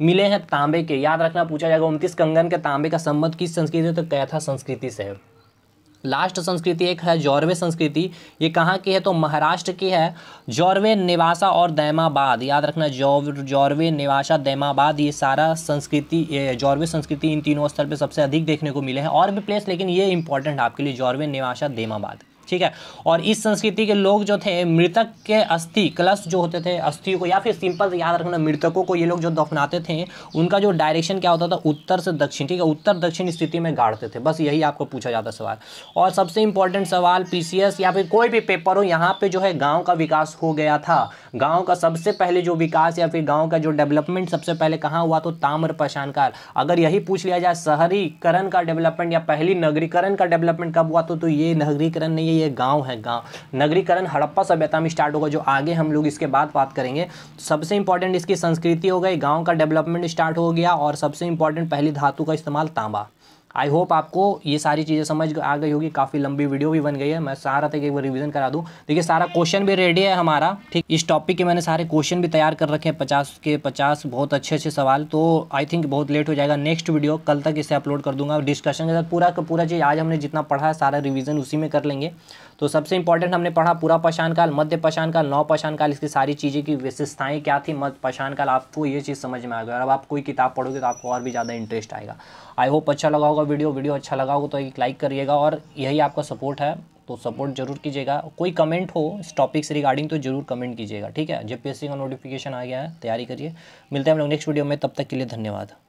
मिले हैं तांबे के याद रखना पूछा जाएगा उनतीस कंगन के तांबे का संबंध किस संस्कृति से तो कैथा संस्कृति से है लास्ट संस्कृति एक है जौरवे संस्कृति ये कहाँ की है तो महाराष्ट्र की है जौरवे निवासा और दैमाबाद याद रखना जौ जौरवे निवासा दैमाबाद ये सारा संस्कृति जौरवे संस्कृति इन तीनों स्थल पे सबसे अधिक देखने को मिले हैं और भी प्लेस लेकिन ये इंपॉर्टेंट आपके लिए जौरवे निवासा दैमाबाद ठीक है और इस संस्कृति के लोग जो थे मृतक के अस्थि कलश जो होते थे अस्थियों को या फिर सिंपल याद रखना मृतकों को ये लोग जो दफनाते थे उनका जो डायरेक्शन क्या होता था उत्तर से दक्षिण ठीक है उत्तर दक्षिण स्थिति में गाड़ते थे बस यही आपको पूछा जाता सवाल और सबसे इंपॉर्टेंट सवाल पी या फिर कोई भी पेपर हो यहाँ पर जो है गाँव का विकास हो गया था गाँव का सबसे पहले जो विकास या फिर गाँव का जो डेवलपमेंट सबसे पहले कहाँ हुआ तो ताम्र पशानकाल अगर यही पूछ लिया जाए शहरीकरण का डेवलपमेंट या पहली नगरीकरण का डेवलपमेंट कब हुआ तो, तो ये नगरीकरण नहीं है ये गांव है गांव नगरीकरण हड़प्पा सभ्यता में स्टार्ट होगा जो आगे हम लोग इसके बाद बात करेंगे तो सबसे इंपॉर्टेंट इसकी संस्कृति हो गई गाँव का डेवलपमेंट स्टार्ट हो गया और सबसे इंपॉर्टेंट पहली धातु का इस्तेमाल तांबा आई होप आपको ये सारी चीज़ें समझ आ गई होगी काफ़ी लंबी वीडियो भी बन गई है मैं सारा तक एक बार रिविजन करा दूँ देखिए सारा क्वेश्चन भी रेडी है हमारा ठीक इस टॉपिक के मैंने सारे क्वेश्चन भी तैयार कर रखे हैं पचास के पचास बहुत अच्छे अच्छे सवाल तो आई थिंक बहुत लेट हो जाएगा नेक्स्ट वीडियो कल तक इसे अपलोड कर दूंगा डिस्कशन के साथ पूरा का पूरा चीज़ आज हमने जितना पढ़ा है सारा रिविज़न उसी में कर लेंगे तो सबसे इंपॉर्टेंट हमने पढ़ा पूरा पशान काल मध्य पशान काल नौ पशान काल इसकी सारी चीज़ें की विशेषताएँ क्या थी मध्य पशान काल आपको ये चीज़ समझ में आ और अब आप कोई किताब पढ़ोगे तो आपको और भी ज़्यादा इंटरेस्ट आएगा आई होप अच्छा लगा होगा वीडियो वीडियो अच्छा लगा होगा तो एक लाइक करिएगा और यही आपका सपोर्ट है तो सपोर्ट जरूर कीजिएगा कोई कमेंट हो इस टॉपिक से रिगार्डिंग तो जरूर कमेंट कीजिएगा ठीक है जेपीएससी का नोटिफिकेशन आ गया है तैयारी करिए मिलते हैं हम लोग नेक्स्ट वीडियो में तब तक के लिए धन्यवाद